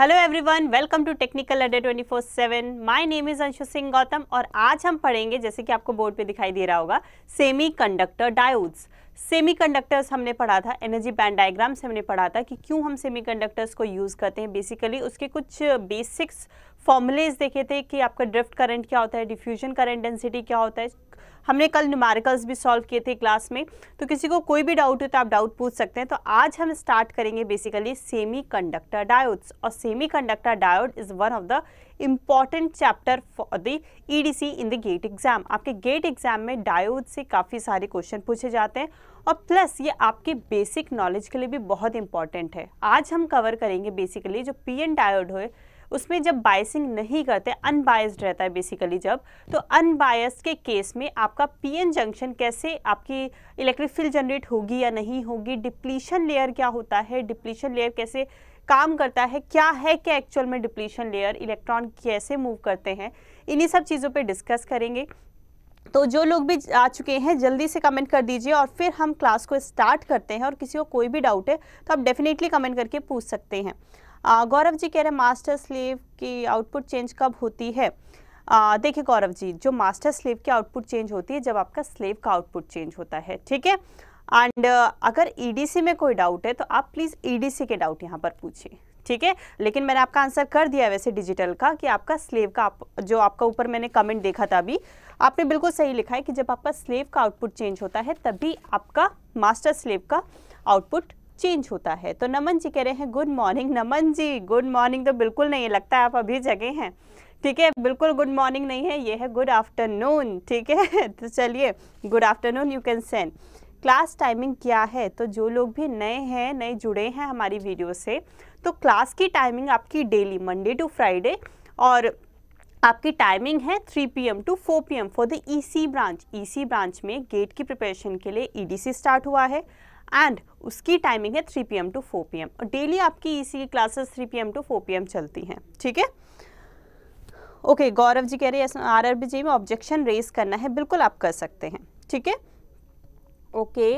Hello everyone welcome to technical Adde 24/7 my name is Anshu Singh Gautam और आज हम पढ़ेंगे जैसे कि आपको बोर्ड पे दिखाई दे रहा होगा सेमीकंडक्टर डायोड्स सेमीकंडक्टर्स हमने पढ़ा था एनर्जी बैंड डायग्राम्स हमने पढ़ा था कि क्यों हम सेमीकंडक्टर्स को यूज़ करते हैं बेसिकली उसके कुछ बेसिक्स फॉर्मुलेज देखे थे कि आपका ड्रिफ्ट करंट क्या होता है डिफ्यूजन करंट डेंसिटी क्या होता है हमने कल न्यूमारिकल्स भी सॉल्व किए थे क्लास में तो किसी को कोई भी डाउट हो तो आप डाउट पूछ सकते हैं तो आज हम स्टार्ट करेंगे बेसिकली सेमी कंडक्टर डायोड्स और semiconductor diode is one of the important chapter for the EDC in the GATE exam आपके गेट एग्जाम में डायोड से काफ़ी सारे क्वेश्चन पूछे जाते हैं और प्लस ये आपके बेसिक नॉलेज के लिए भी बहुत इंपॉर्टेंट है आज हम कवर करेंगे बेसिकली जो पी एन डायोड हो उसमें जब बायसिंग नहीं करते अनबायस्ड रहता है बेसिकली जब तो अनबायस्ड के केस में आपका पीएन जंक्शन कैसे आपकी इलेक्ट्रिक फील्ड जनरेट होगी या नहीं होगी डिप्लीशन लेयर क्या होता है डिप्लीशन लेयर कैसे काम करता है क्या है क्या एक्चुअल में डिप्लीशन लेयर इलेक्ट्रॉन कैसे मूव करते हैं इन्हीं सब चीज़ों पर डिस्कस करेंगे तो जो लोग भी आ चुके हैं जल्दी से कमेंट कर दीजिए और फिर हम क्लास को स्टार्ट करते हैं और किसी को कोई भी डाउट है तो आप डेफिनेटली कमेंट करके पूछ सकते हैं गौरव जी कह रहे हैं मास्टर स्लेव की आउटपुट चेंज कब होती है देखिए गौरव जी जो मास्टर स्लेव की आउटपुट चेंज होती है जब आपका स्लेव का आउटपुट चेंज होता है ठीक है एंड अगर ईडीसी e में कोई डाउट है तो आप प्लीज़ ईडीसी e के डाउट यहाँ पर पूछिए ठीक है लेकिन मैंने आपका आंसर कर दिया वैसे डिजिटल का कि आपका स्लेव का आप, जो आपका ऊपर मैंने कमेंट देखा था अभी आपने बिल्कुल सही लिखा है कि जब आपका स्लेव का आउटपुट चेंज होता है तभी आपका मास्टर स्लेव का आउटपुट चेंज होता है तो नमन जी कह रहे हैं good morning Naman ji good morning तो बिल्कुल नहीं है लगता है आप अभी जगे हैं ठीक है बिल्कुल गुड मॉर्निंग नहीं है ये है गुड आफ्टरनून ठीक है तो चलिए good afternoon you can send class timing क्या है तो जो लोग भी नए हैं नए जुड़े हैं हमारी वीडियो से तो क्लास की टाइमिंग आपकी डेली मंडे टू फ्राइडे और आपकी टाइमिंग है 3 PM to 4 PM for the EC branch EC branch में गेट की प्रिपरेशन के लिए ईडीसी e स्टार्ट हुआ है एंड उसकी टाइमिंग है 3 एम टू 4 एम और डेली आपकी ईसी की क्लासेस 3 एम टू 4 एम चलती हैं ठीक है ओके गौरव जी कह रहे हैं आर आर जी में ऑब्जेक्शन रेज करना है बिल्कुल आप कर सकते हैं ठीक है ओके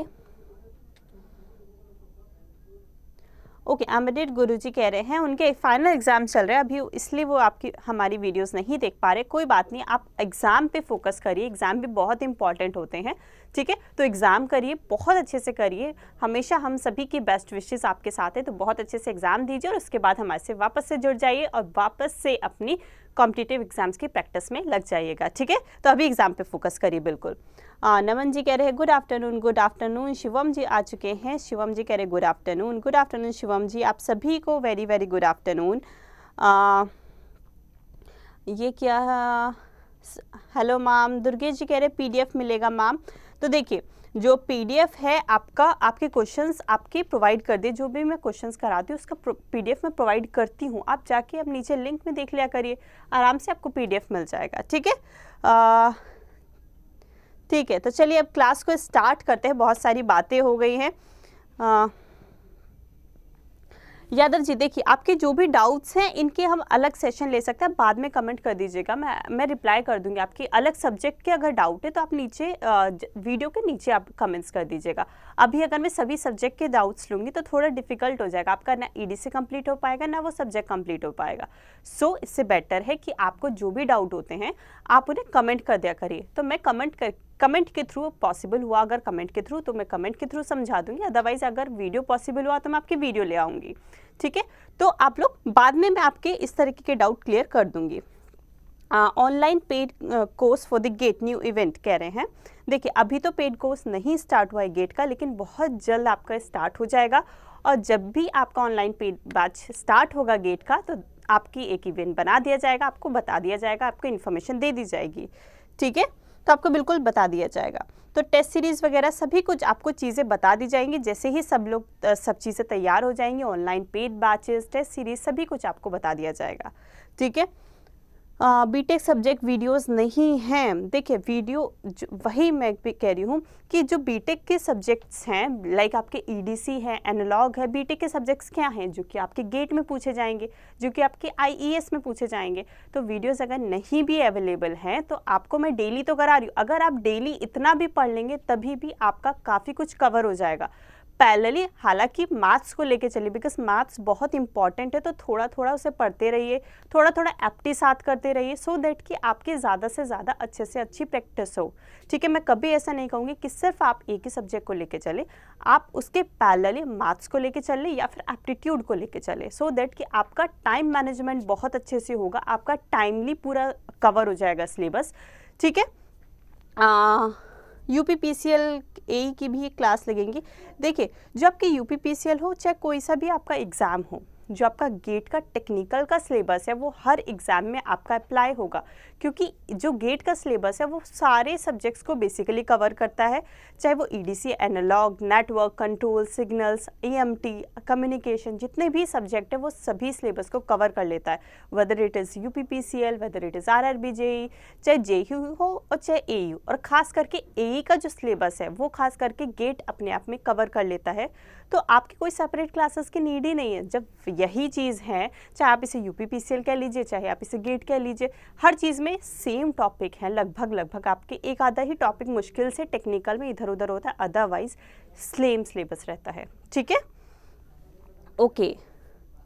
ओके एम्बेडेड गुरु जी कह रहे हैं उनके फाइनल एग्ज़ाम चल रहे हैं अभी इसलिए वो आपकी हमारी वीडियोस नहीं देख पा रहे कोई बात नहीं आप एग्ज़ाम पे फोकस करिए एग्ज़ाम भी बहुत इंपॉर्टेंट होते हैं ठीक है तो एग्ज़ाम करिए बहुत अच्छे से करिए हमेशा हम सभी की बेस्ट विशेज़ आपके साथ हैं तो बहुत अच्छे से एग्ज़ाम दीजिए और उसके बाद हमारे से वापस से जुड़ जाइए और वापस से अपनी कॉम्पिटिटिव एग्जाम्स की प्रैक्टिस में लग जाइएगा ठीक है तो अभी एग्ज़ाम पे फोकस करिए बिल्कुल आ, नमन जी कह रहे हैं good afternoon good afternoon Shivam ji आ चुके हैं शिवम जी कह रहे हैं good afternoon good afternoon Shivam ji आप सभी को वेरी वेरी गुड आफ्टरनून ये क्या हेलो मैम दुर्गेश जी कह रहे पीडीएफ मिलेगा मैम तो देखिए जो पीडीएफ है आपका आपके क्वेश्चंस आपके प्रोवाइड कर दे जो भी मैं क्वेश्चंस कराती हूँ उसका पीडीएफ मैं प्रोवाइड करती हूँ आप जाके आप नीचे लिंक में देख लिया करिए आराम से आपको पीडीएफ मिल जाएगा ठीक है ठीक है तो चलिए अब क्लास को स्टार्ट करते हैं बहुत सारी बातें हो गई हैं यादव जी देखिए आपके जो भी डाउट्स हैं इनके हम अलग सेशन ले सकते हैं बाद में कमेंट कर दीजिएगा मैं मैं रिप्लाई कर दूंगी आपके अलग सब्जेक्ट के अगर डाउट है तो आप नीचे वीडियो के नीचे आप कमेंट्स कर दीजिएगा अभी अगर मैं सभी सब्जेक्ट के डाउट्स लूँगी तो थोड़ा डिफिकल्ट हो जाएगा आपका ना ई से कम्प्लीट हो पाएगा ना वो सब्जेक्ट कम्प्लीट हो पाएगा सो so, इससे बेटर है कि आपको जो भी डाउट होते हैं आप उन्हें कमेंट कर दिया करिए तो मैं कमेंट कर कमेंट के थ्रू पॉसिबल हुआ अगर कमेंट के थ्रू तो मैं कमेंट के थ्रू समझा दूंगी अदरवाइज अगर वीडियो पॉसिबल हुआ तो मैं आपकी वीडियो ले आऊँगी ठीक है तो आप लोग बाद में मैं आपके इस तरीके के डाउट क्लियर कर दूँगी online paid course for the GATE new event कह रहे हैं देखिए अभी तो पेड कोर्स नहीं स्टार्ट हुआ है गेट का लेकिन बहुत जल्द आपका स्टार्ट हो जाएगा और जब भी आपका ऑनलाइन पेड बैच स्टार्ट होगा गेट का तो आपकी एक इवेंट बना दिया जाएगा आपको बता दिया जाएगा आपको इन्फॉर्मेशन दे दी जाएगी ठीक है तो आपको बिल्कुल बता दिया जाएगा तो टेस्ट सीरीज़ वगैरह सभी कुछ आपको चीज़ें बता दी जाएंगी जैसे ही सब लोग सब चीज़ें तैयार हो जाएंगी online paid batches test series सभी कुछ आपको बता दिया जाएगा ठीक है बीटेक सब्जेक्ट वीडियोस नहीं हैं देखिए वीडियो वही मैं भी कह रही हूँ कि जो बीटेक e के सब्जेक्ट्स हैं लाइक आपके ईडीसी e है एनालॉग है बीटेक e के सब्जेक्ट्स क्या हैं जो कि आपके गेट में पूछे जाएंगे जो कि आपके आईईएस में पूछे जाएंगे तो वीडियोस अगर नहीं भी अवेलेबल हैं तो आपको मैं डेली तो करा रही हूँ अगर आप डेली इतना भी पढ़ लेंगे तभी भी आपका काफ़ी कुछ कवर हो जाएगा पैरेलली हालांकि मैथ्स को लेके चलिए बिकॉज मैथ्स बहुत इंपॉर्टेंट है तो थोड़ा थोड़ा उसे पढ़ते रहिए थोड़ा थोड़ा एप्टी साथ करते रहिए सो देट दैट कि आपकी ज़्यादा से ज़्यादा अच्छे से अच्छी प्रैक्टिस हो ठीक है मैं कभी ऐसा नहीं कहूँगी कि सिर्फ आप एक ही सब्जेक्ट को लेके चले आप उसके पैरेलली मैथ्स को लेके चले या फिर एप्टीट्यूड को लेके चले सो so कि आपका टाइम मैनेजमेंट बहुत अच्छे से होगा आपका टाइमली पूरा कवर हो जाएगा सिलेबस ठीक है U P P C L A की भी क्लास लगेंगी देखिए जबकि U P P C L हो चाहे कोई सा भी आपका एग्ज़ाम हो जो आपका गेट का टेक्निकल का सिलेबस है वो हर एग्ज़ाम में आपका अप्लाई होगा क्योंकि जो गेट का सिलेबस है वो सारे सब्जेक्ट्स को बेसिकली कवर करता है चाहे वो EDC analog network control signals EMT communication जितने भी सब्जेक्ट है वो सभी सिलेबस को कवर कर लेता है whether it is U whether it is R R B E चाहे जे हो और चाहे ए यू और ख़ास करके ए e का जो सिलेबस है वो खास करके गेट अपने आप में कवर कर लेता है तो आपकी कोई सेपरेट क्लासेस की नीड ही नहीं है जब यही चीज़ है चाहे आप इसे यू कह लीजिए चाहे आप इसे गेट कह लीजिए हर चीज़ में सेम टॉपिक है लगभग लगभग आपके एक आधा ही टॉपिक मुश्किल से टेक्निकल में इधर उधर होता है अदरवाइज सेम सिलेबस रहता है ठीक है ओके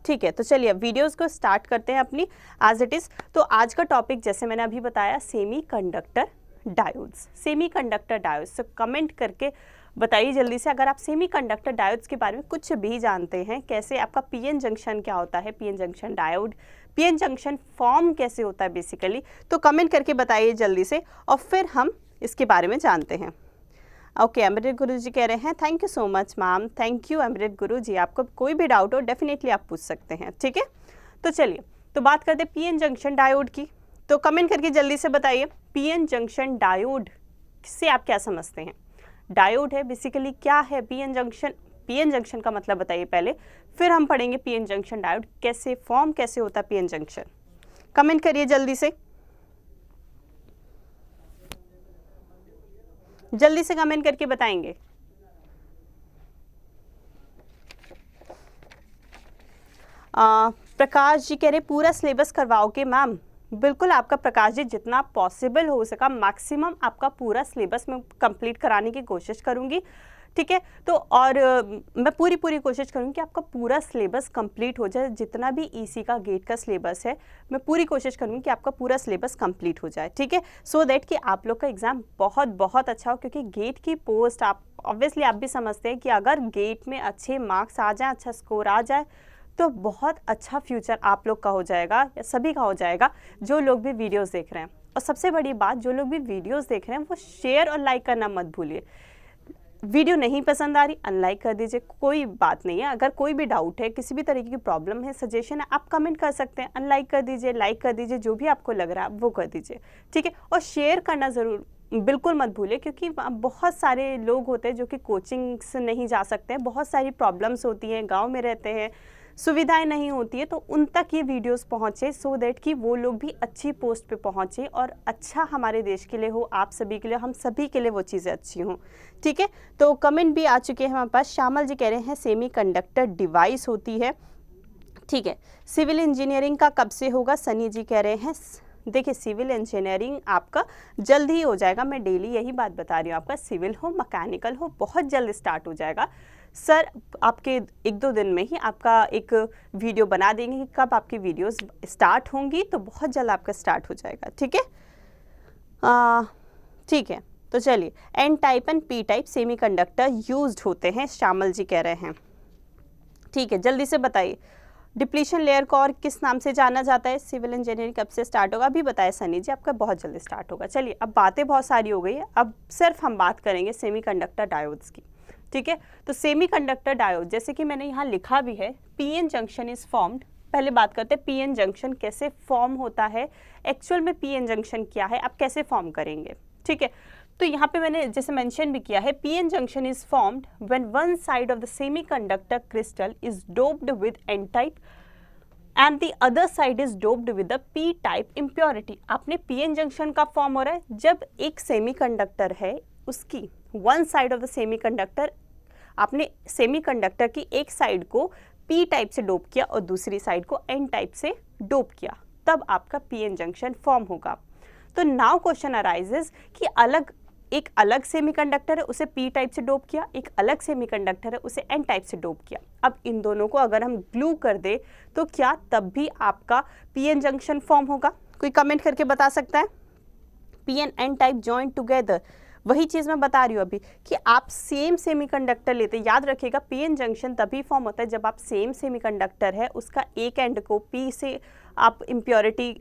ठीक है तो चलिए वीडियोस को स्टार्ट करते हैं अपनी एज इट इज़ तो आज का टॉपिक जैसे मैंने अभी बताया semiconductor diodes semiconductor diodes comment करके बताइए जल्दी से अगर आप सेमी कंडक्टर डायोड्स के बारे में कुछ भी जानते हैं कैसे आपका पीएन जंक्शन क्या होता है PN junction diode PN junction form कैसे होता है बेसिकली तो कमेंट करके बताइए जल्दी से और फिर हम इसके बारे में जानते हैं ओके अमृत गुरु जी कह रहे हैं thank you so much ma'am thank you Amrit Guru ji आपको कोई भी डाउट हो डेफिनेटली आप पूछ सकते हैं ठीक है तो चलिए तो बात करते हैं एन जंक्शन डायोड की तो कमेंट करके जल्दी से बताइए एन जंक्शन डायोड से आप क्या समझते हैं डायोड है बेसिकली क्या है पीएन जंक्शन पीएन जंक्शन का मतलब बताइए पहले फिर हम पढ़ेंगे पीएन जंक्शन डायोड कैसे फॉर्म कैसे होता है पीएन जंक्शन कमेंट करिए जल्दी से जल्दी से कमेंट करके बताएंगे आ, प्रकाश जी कह रहे पूरा सिलेबस करवाओगे मैम बिल्कुल आपका प्रकाश जी जितना पॉसिबल हो सका मैक्सिमम आपका पूरा सिलेबस मैं कंप्लीट कराने की कोशिश करूँगी ठीक है तो और मैं पूरी पूरी कोशिश करूँगी कि आपका पूरा सिलेबस कंप्लीट हो जाए जितना भी ईसी e का गेट का सिलेबस है मैं पूरी कोशिश करूँगी कि आपका पूरा सिलेबस कंप्लीट हो जाए ठीक है सो दैट कि आप लोग का एग्ज़ाम बहुत बहुत अच्छा हो क्योंकि गेट की पोस्ट आप ऑब्वियसली आप भी समझते हैं कि अगर गेट में अच्छे मार्क्स अच्छा आ जाए अच्छा स्कोर आ जाए तो बहुत अच्छा फ्यूचर आप लोग का हो जाएगा या सभी का हो जाएगा जो लोग भी वीडियोस देख रहे हैं और सबसे बड़ी बात जो लोग भी वीडियोस देख रहे हैं वो शेयर और लाइक करना मत भूलिए वीडियो नहीं पसंद आ रही अनलाइक कर दीजिए कोई बात नहीं है अगर कोई भी डाउट है किसी भी तरीके की प्रॉब्लम है सजेशन है आप कमेंट कर सकते हैं अनलाइक कर दीजिए लाइक कर दीजिए जो भी आपको लग रहा है वो कर दीजिए ठीक है और शेयर करना ज़रूर बिल्कुल मत भूलिए क्योंकि बहुत सारे लोग होते हैं जो कि कोचिंग से नहीं जा सकते हैं बहुत सारी प्रॉब्लम्स होती हैं गांव में रहते हैं सुविधाएं नहीं होती है तो उन तक ये वीडियोस पहुंचे सो so देट कि वो लोग भी अच्छी पोस्ट पे पहुंचे और अच्छा हमारे देश के लिए हो आप सभी के लिए हम सभी के लिए वो चीज़ें अच्छी हों ठीक है तो कमेंट भी आ चुके हैं हमारे पास श्यामल जी कह रहे हैं सेमी डिवाइस होती है ठीक है सिविल इंजीनियरिंग का कब से होगा सनी जी कह रहे हैं देखिए सिविल इंजीनियरिंग आपका जल्द ही हो जाएगा मैं डेली यही बात बता रही हूँ आपका सिविल हो मैकेनिकल हो बहुत जल्द स्टार्ट हो जाएगा सर आपके एक दो दिन में ही आपका एक वीडियो बना देंगे कि कब आपकी वीडियोस स्टार्ट होंगी तो बहुत जल्द आपका स्टार्ट हो जाएगा ठीक है ठीक है तो चलिए N type and P type semiconductor used होते हैं श्यामल जी कह रहे हैं ठीक है जल्दी से बताइए डिप्लीशन लेयर को और किस नाम से जाना जाता है सिविल इंजीनियरिंग कब से स्टार्ट होगा अभी बताया सनी जी आपका बहुत जल्दी स्टार्ट होगा चलिए अब बातें बहुत सारी हो गई है अब सिर्फ हम बात करेंगे सेमीकंडक्टर डायोड्स की ठीक है तो सेमीकंडक्टर डायोड जैसे कि मैंने यहाँ लिखा भी है पीएन जंक्शन इज फॉर्म्ड पहले बात करते हैं पीएन जंक्शन कैसे फॉर्म होता है एक्चुअल में पीएन जंक्शन क्या है आप कैसे फॉर्म करेंगे ठीक है तो यहाँ पे मैंने जैसे मेंशन भी किया है PN junction is formed when one side of the semiconductor crystal is doped with N type and the other side is doped with a P type impurity आपने एन जंक्शन का फॉर्म हो रहा है जब एक कंडक्टर है उसकी one side of the semiconductor आपने सेमीकंडक्टर की एक साइड को पी टाइप से डोप किया और दूसरी साइड को एन टाइप से डोप किया तब आपका पी एन जंक्शन फॉर्म होगा तो नाउ क्वेश्चन अराइजेज कि अलग एक अलग सेमीकंडक्टर है उसे पी टाइप से डोप किया एक अलग सेमीकंडक्टर है उसे एन टाइप से डोप किया अब इन दोनों को अगर हम ग्लू कर दे तो क्या तब भी आपका पी एन जंक्शन फॉर्म होगा कोई कमेंट करके बता सकता है P N N type joint together वही चीज़ मैं बता रही हूँ अभी कि आप सेम सेमीकंडक्टर लेते याद रखिएगा पीएन जंक्शन तभी फॉर्म होता है जब आप सेम सेमीकंडक्टर है उसका एक एंड को पी से आप इम्प्योरिटी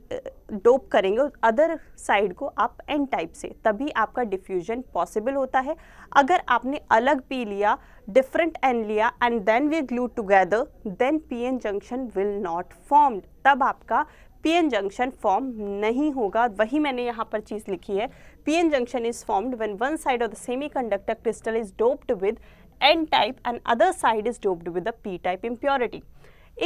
डोप करेंगे अदर साइड को आप एन टाइप से तभी आपका डिफ्यूजन पॉसिबल होता है अगर आपने अलग पी लिया डिफरेंट एन लिया and then we glue together then P N junction will not formed तब आपका पीएन जंक्शन फॉर्म नहीं होगा वही मैंने यहाँ पर चीज़ लिखी है PN junction is formed when one side of the semiconductor crystal is doped with N type and other side is doped with P type impurity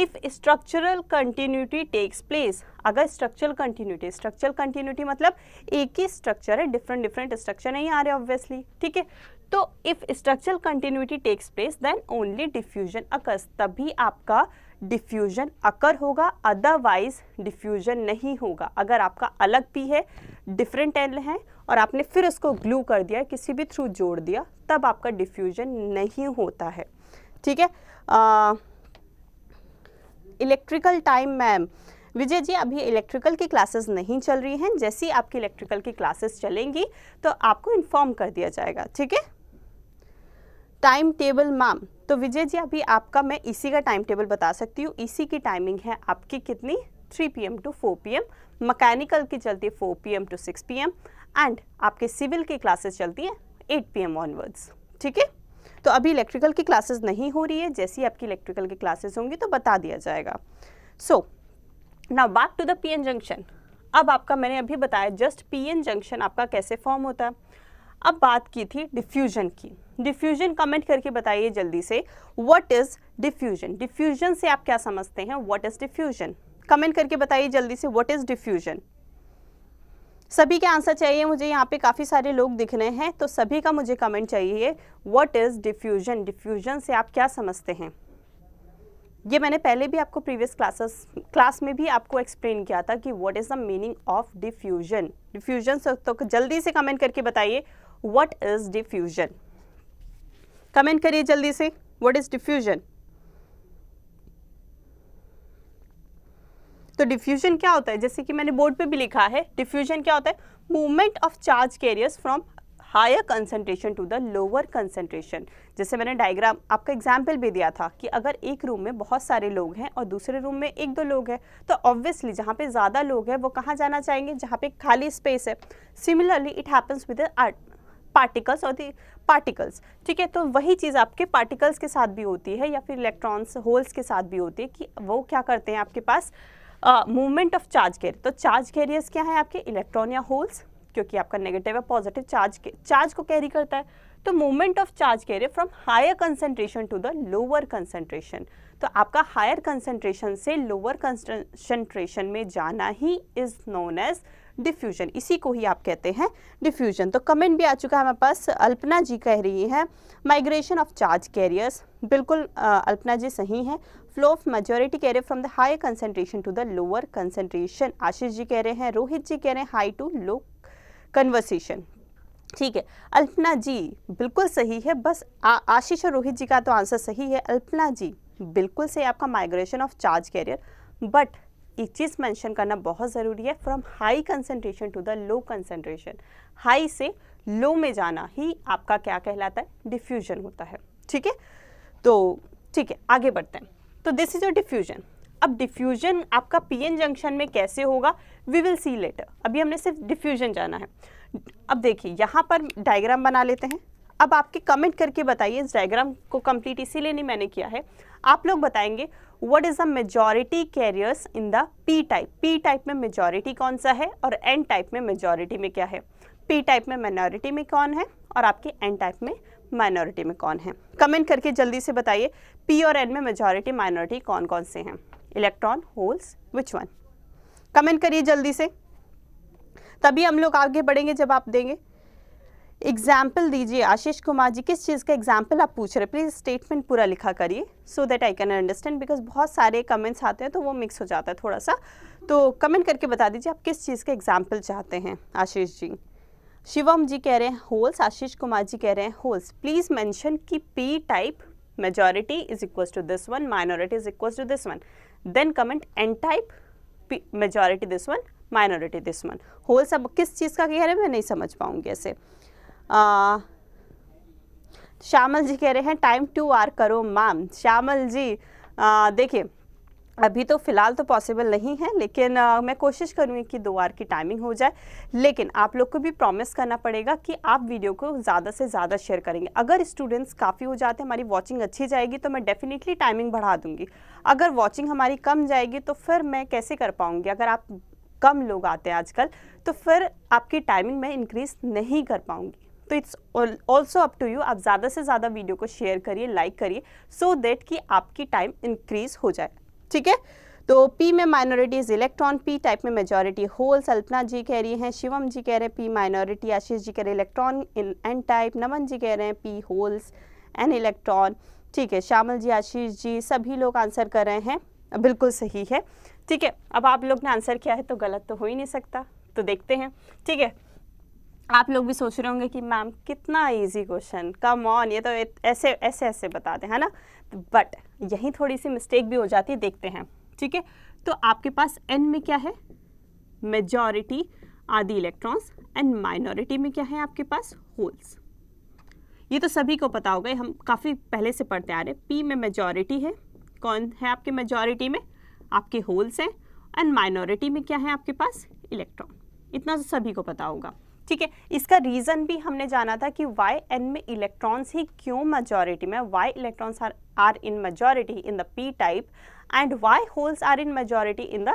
if structural continuity takes place अगर स्ट्रक्चरल कंटिन्यूटी स्ट्रक्चरल कंटिन्यूटी मतलब एक ही structure है different different structure नहीं आ रहे obviously ठीक है तो if structural continuity takes place then only diffusion occurs तभी आपका डिफ्यूजन अकर होगा अदरवाइज डिफ्यूजन नहीं होगा अगर आपका अलग भी है डिफरेंट एल है और आपने फिर उसको ग्लू कर दिया किसी भी थ्रू जोड़ दिया तब आपका डिफ्यूजन नहीं होता है ठीक है electrical time ma'am Vijay ji अभी इलेक्ट्रिकल की क्लासेस नहीं चल रही हैं जैसे ही आपकी इलेक्ट्रिकल की क्लासेस चलेंगी तो आपको इन्फॉर्म कर दिया जाएगा ठीक है टाइम टेबल मैम तो विजय जी अभी आपका मैं इसी का टाइम टेबल बता सकती हूँ इसी की टाइमिंग है आपकी कितनी 3 पीएम टू 4 पीएम मैकेनिकल की चलती है 4 पीएम टू 6 पीएम एंड आपके सिविल की क्लासेस चलती हैं 8 पीएम ऑनवर्ड्स ठीक है तो अभी इलेक्ट्रिकल की क्लासेस नहीं हो रही है जैसी आपकी इलेक्ट्रिकल की क्लासेस होंगी तो बता दिया जाएगा सो ना back to the PN junction अब आपका मैंने अभी बताया जस्ट पीएन जंक्शन आपका कैसे फॉर्म होता है अब बात की थी डिफ्यूजन की डिफ्यूजन कमेंट करके बताइए जल्दी से व्हाट इज डिफ्यूजन डिफ्यूजन से आप क्या समझते हैं व्हाट इज डिफ्यूजन कमेंट करके बताइए जल्दी से व्हाट इज डिफ्यूजन सभी के आंसर चाहिए मुझे यहाँ पे काफ़ी सारे लोग दिख रहे हैं तो सभी का मुझे कमेंट चाहिए व्हाट इज़ डिफ्यूजन डिफ्यूजन से आप क्या समझते हैं ये मैंने पहले भी आपको प्रीवियस क्लासेस क्लास में भी आपको एक्सप्लेन किया था कि what is the meaning of diffusion diffusion से तो जल्दी से कमेंट करके बताइए व्हाट इज डिफ्यूजन कमेंट करिए जल्दी से व्हाट इज डिफ्यूजन तो डिफ्यूजन क्या होता है जैसे कि मैंने बोर्ड पे भी लिखा है डिफ्यूजन क्या होता है movement of charge carriers from higher concentration to the lower concentration जैसे मैंने डायग्राम आपका एग्जाम्पल भी दिया था कि अगर एक रूम में बहुत सारे लोग हैं और दूसरे रूम में एक दो लोग हैं तो ऑब्वियसली जहाँ पे ज़्यादा लोग हैं वो कहाँ जाना चाहेंगे जहाँ पे खाली स्पेस है similarly it happens with particles और दी पार्टिकल्स ठीक है तो वही चीज़ आपके पार्टिकल्स के साथ भी होती है या फिर इलेक्ट्रॉन्स होल्स के साथ भी होती है कि वो क्या करते हैं आपके पास मूवमेंट ऑफ चार्ज कैरियर तो चार्ज कैरियर्स क्या है आपके इलेक्ट्रॉन या होल्स क्योंकि आपका नेगेटिव या पॉजिटिव चार्ज चार्ज को कैरी करता है तो movement of charge carrier from higher concentration to the lower concentration तो आपका हायर कंसेंट्रेशन से लोअर कंसेंट्रेशन में जाना ही इज नोन एज डिफ्यूजन इसी को ही आप कहते हैं डिफ्यूजन तो कमेंट भी आ चुका है हमारे पास अल्पना जी कह रही है माइग्रेशन ऑफ चार्ज कैरियर्स बिल्कुल आ, अल्पना जी सही है फ्लो ऑफ मेजोरिटी कह रहे from the high concentration to the lower concentration Ashish ji कह रहे हैं रोहित जी कह रहे हैं हाई टू लो कन्वर्सेशन ठीक है अल्पना जी बिल्कुल सही है बस आशीष और रोहित जी का तो आंसर सही है अल्पना जी बिल्कुल सही आपका migration of charge carrier but एक चीज़ मेंशन करना बहुत ज़रूरी है from high concentration to the low concentration high से लो में जाना ही आपका क्या कहलाता है डिफ्यूजन होता है ठीक है तो ठीक है आगे बढ़ते हैं तो दिस इज अ डिफ्यूजन अब डिफ्यूजन आपका पीएन जंक्शन में कैसे होगा वी विल सी लेटर अभी हमने सिर्फ डिफ्यूजन जाना है अब देखिए यहाँ पर डायग्राम बना लेते हैं अब आपके कमेंट करके बताइए इस डायग्राम को कंप्लीट इसीलिए नहीं मैंने किया है आप लोग बताएंगे what is the majority carriers in the P type P type में मेजॉरिटी कौन सा है और एन टाइप में मेजॉरिटी में क्या है पी टाइप में माइनॉरिटी में कौन है और आपके एन टाइप में माइनॉरिटी में कौन है कमेंट करके जल्दी से बताइए पी और एन में मेजॉरिटी माइनॉरिटी कौन कौन से हैं electron holes which one comment करिए जल्दी से तभी हम लोग आगे बढ़ेंगे जब आप देंगे एग्जाम्पल दीजिए आशीष कुमार जी किस चीज़ का एग्जाम्पल आप पूछ रहे प्लीज़ स्टेटमेंट पूरा लिखा करिए so that I can understand because बहुत सारे कमेंट्स आते हैं तो वो मिक्स हो जाता है थोड़ा सा तो कमेंट करके बता दीजिए आप किस चीज़ का एग्जाम्पल चाहते हैं आशीष जी शिवम जी कह रहे हैं होल्स आशीष कुमार जी कह रहे हैं होल्स प्लीज़ मैंशन की P type majority is equal to this one minority is equal to this one then comment N type majority this one minority this one holes अब किस चीज़ का कह रहे हैं मैं नहीं समझ पाऊँगी ऐसे श्यामल जी कह रहे हैं टाइम टू आर करो मैम श्यामल जी देखिए अभी तो फ़िलहाल तो पॉसिबल नहीं है लेकिन आ, मैं कोशिश करूँगी कि दो आर की टाइमिंग हो जाए लेकिन आप लोग को भी प्रॉमिस करना पड़ेगा कि आप वीडियो को ज़्यादा से ज़्यादा शेयर करेंगे अगर स्टूडेंट्स काफ़ी हो जाते हैं हमारी वॉचिंग अच्छी जाएगी तो मैं डेफिनेटली टाइमिंग बढ़ा दूँगी अगर वॉचिंग हमारी कम जाएगी तो फिर मैं कैसे कर पाऊँगी अगर आप कम लोग आते हैं आजकल तो फिर आपकी टाइमिंग मैं इंक्रीज़ नहीं कर पाऊँगी तो it's also up to you आप ज़्यादा से ज़्यादा वीडियो को शेयर करिए लाइक करिए सो देट कि आपकी टाइम इंक्रीज हो जाए ठीक है तो पी में minority is electron P type में मेजॉरिटी होल अल्पना जी कह रही हैं शिवम जी कह रहे हैं पी माइनॉरिटी आशीष जी कह रहे हैं electron in N type Naman ji कह रहे हैं पी होल्स एन इलेक्ट्रॉन ठीक है श्यामल जी आशीष जी सभी लोग आंसर कर रहे हैं बिल्कुल सही है ठीक है अब आप लोग ने आंसर किया है तो गलत तो हो ही नहीं सकता तो देखते हैं ठीक है आप लोग भी सोच रहे होंगे कि मैम कितना इजी क्वेश्चन कम ऑन ये तो ऐसे ऐसे ऐसे बता दें है ना बट यहीं थोड़ी सी मिस्टेक भी हो जाती है देखते हैं ठीक है तो आपके पास एन में क्या है मेजॉरिटी आदि इलेक्ट्रॉन्स एंड माइनॉरिटी में क्या है आपके पास होल्स ये तो सभी को पता होगा हम काफ़ी पहले से पढ़ते आ रहे हैं पी में मेजॉरिटी है कौन है आपके मेजॉरिटी में आपके होल्स हैं एंड माइनॉरिटी में क्या है आपके पास इलेक्ट्रॉन इतना तो सभी को पता होगा ठीक है इसका रीज़न भी हमने जाना था कि वाई एन में इलेक्ट्रॉन्स ही क्यों मेजोरिटी में why electrons are are in majority in the P type and why holes are in majority in the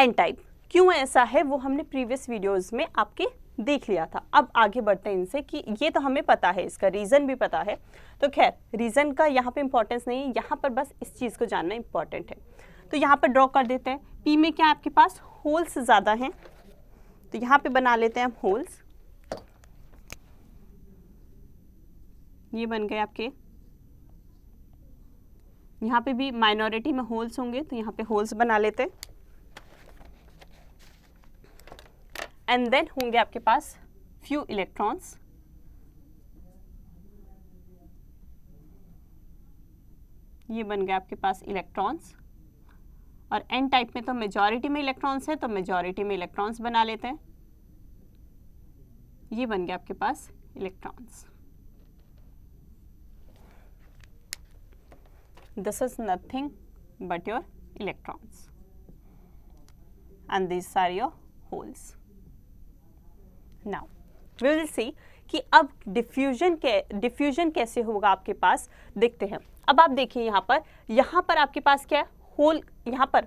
N type क्यों ऐसा है वो हमने प्रीवियस वीडियोस में आपके देख लिया था अब आगे बढ़ते हैं इनसे कि ये तो हमें पता है इसका रीज़न भी पता है तो खैर रीज़न का यहाँ पे इम्पोर्टेंस नहीं है यहाँ पर बस इस चीज़ को जानना इंपॉर्टेंट है तो यहाँ पर ड्रॉ कर देते हैं पी में क्या आपके पास होल्स ज़्यादा हैं तो यहाँ पे बना लेते हैं हम होल्स ये बन गए आपके यहाँ पे भी माइनॉरिटी में होल्स होंगे तो यहाँ पे होल्स बना लेते एंड देन होंगे आपके पास फ्यू इलेक्ट्रॉन्स ये बन गए आपके पास इलेक्ट्रॉन्स और एन टाइप में तो मेजॉरिटी में इलेक्ट्रॉन्स है तो मेजॉरिटी में इलेक्ट्रॉन्स बना लेते हैं ये बन गया आपके पास electrons this is nothing but your electrons and this are your holes now we will कि अब डिफ्यूजन के डिफ्यूजन कैसे होगा आपके पास देखते हैं अब आप देखिए यहाँ पर यहाँ पर आपके पास क्या है होल यहाँ पर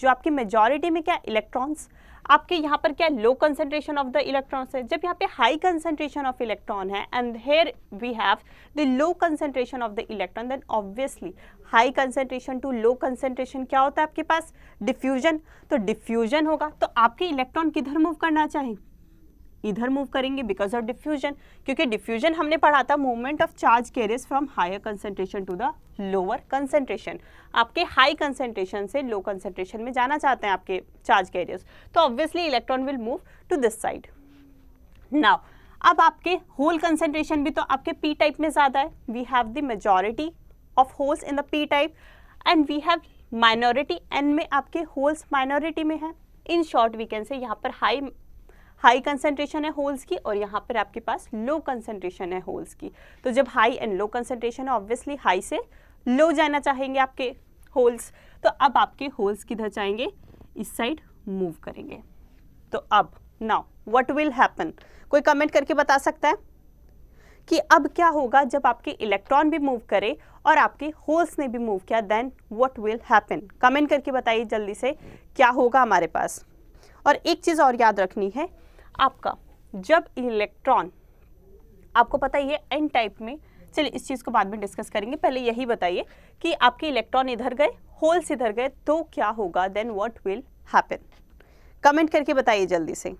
जो आपकी मेजॉरिटी में क्या इलेक्ट्रॉन्स आपके यहाँ पर क्या low concentration of the electrons है जब यहाँ पे हाई कंसेंट्रेशन ऑफ इलेक्ट्रॉन है and here we have the low concentration of the electron then obviously high concentration to low concentration क्या होता है आपके पास डिफ्यूजन तो डिफ्यूजन होगा तो आपके इलेक्ट्रॉन किधर मूव करना चाहिए इधर मूव करेंगे बिकॉज ऑफ डिफ्यूजन क्योंकि डिफ्यूजन हमने पढ़ा था movement of charge carriers from higher concentration to the lower concentration आपके हाई कंसेंट्रेशन से लो कंसेंट्रेशन में जाना चाहते हैं आपके चार्ज कैरियर्स तो obviously electron will move to this side now अब आपके होल कंसेंट्रेशन भी तो आपके पी टाइप में ज़्यादा है we have the majority of holes in the P type and we have minority N में आपके होल्स माइनॉरिटी में है इन शॉर्ट वी कैन से यहाँ पर हाई हाई कंसेंट्रेशन है होल्स की और यहाँ पर आपके पास लो कंसेंट्रेशन है होल्स की तो जब हाई एंड लो कंसेंट्रेशन है ऑब्वियसली हाई से लो जाना चाहेंगे आपके होल्स तो अब आपके होल्स किधर जाएंगे इस साइड मूव करेंगे तो अब नाउ व्हाट विल हैपन कोई कमेंट करके बता सकता है कि अब क्या होगा जब आपके इलेक्ट्रॉन भी मूव करे और आपके होल्स ने भी मूव किया then what will happen comment करके बताइए जल्दी से क्या होगा हमारे पास और एक चीज़ और याद रखनी है आपका जब इलेक्ट्रॉन आपको पता ही है एन टाइप में चलिए इस चीज़ को बाद में डिस्कस करेंगे पहले यही बताइए कि आपके इलेक्ट्रॉन इधर गए होल्स इधर गए तो क्या होगा then what will happen comment करके बताइए जल्दी से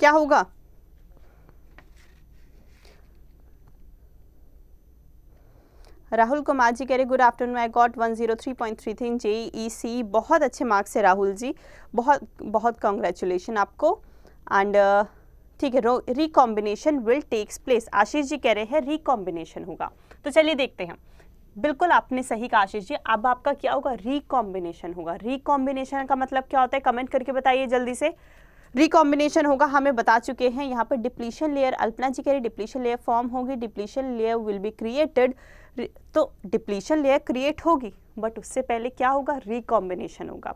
क्या होगा राहुल कुमार जी कह रहे good afternoon I got one zero three point three thing सी बहुत अच्छे मार्क्स है राहुल जी बहुत बहुत कॉन्ग्रेचुलेशन आपको एंड uh, ठीक है recombination will takes place Ashish ji कह रहे हैं रिकॉम्बिनेशन होगा तो चलिए देखते हैं बिल्कुल आपने सही कहा आशीष जी अब आपका क्या होगा रिकॉम्बिनेशन होगा रिकॉम्बिनेशन का मतलब क्या होता है कमेंट करके बताइए जल्दी से रिकॉम्बिनेशन होगा हमें बता चुके हैं यहाँ पर डिप्लीशन लेयर अल्पना जी कह रही डिप्लीशन लेयर फॉर्म होगी depletion layer will be created तो डिप्लीशन लेयर क्रिएट होगी बट उससे पहले क्या होगा रिकॉम्बिनेशन होगा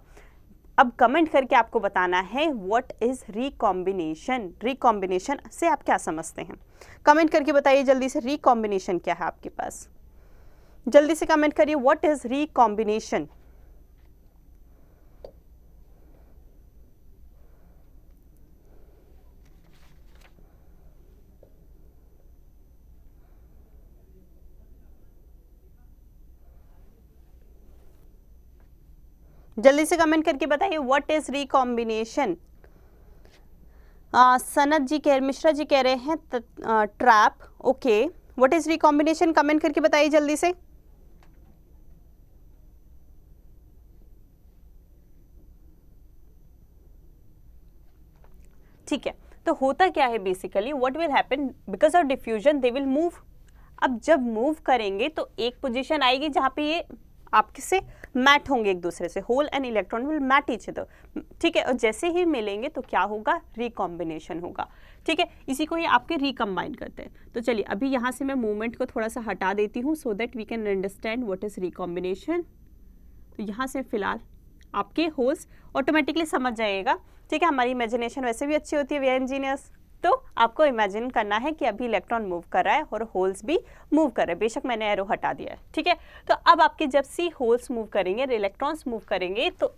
अब कमेंट करके आपको बताना है व्हाट इज़ रिकॉम्बिनेशन रिकॉम्बिनेशन से आप क्या समझते हैं कमेंट करके बताइए जल्दी से रिकॉम्बिनेशन क्या है आपके पास जल्दी से कमेंट करिए व्हाट इज़ रिकॉम्बिनेशन जल्दी से कमेंट करके बताइए what is recombination Sanat ji कह मिश्रा जी कह रहे हैं trap okay what is recombination comment करके बताइए जल्दी से ठीक है तो होता क्या है basically what will happen because of diffusion they will move अब जब मूव करेंगे तो एक पोजीशन आएगी जहां पे ये आपके से मैट होंगे एक दूसरे से hole and electron will meet each other ठीक है और जैसे ही मिलेंगे तो क्या होगा रिकॉम्बिनेशन होगा ठीक है इसी को ही आपके रिकम्बाइन करते हैं तो चलिए अभी यहाँ से मैं मूवमेंट को थोड़ा सा हटा देती हूँ so that we can understand what is recombination तो यहाँ से फिलहाल आपके होल्स ऑटोमेटिकली समझ जाएगा ठीक है हमारी इमेजिनेशन वैसे भी अच्छी होती है वे इंजीनियर्स तो आपको इमेजिन करना है कि अभी इलेक्ट्रॉन मूव कर रहा है और होल्स भी मूव कर रहे हैं बेशक मैंने एरो हटा दिया है ठीक है तो अब आपके जब सी होल्स मूव करेंगे इलेक्ट्रॉन्स मूव करेंगे तो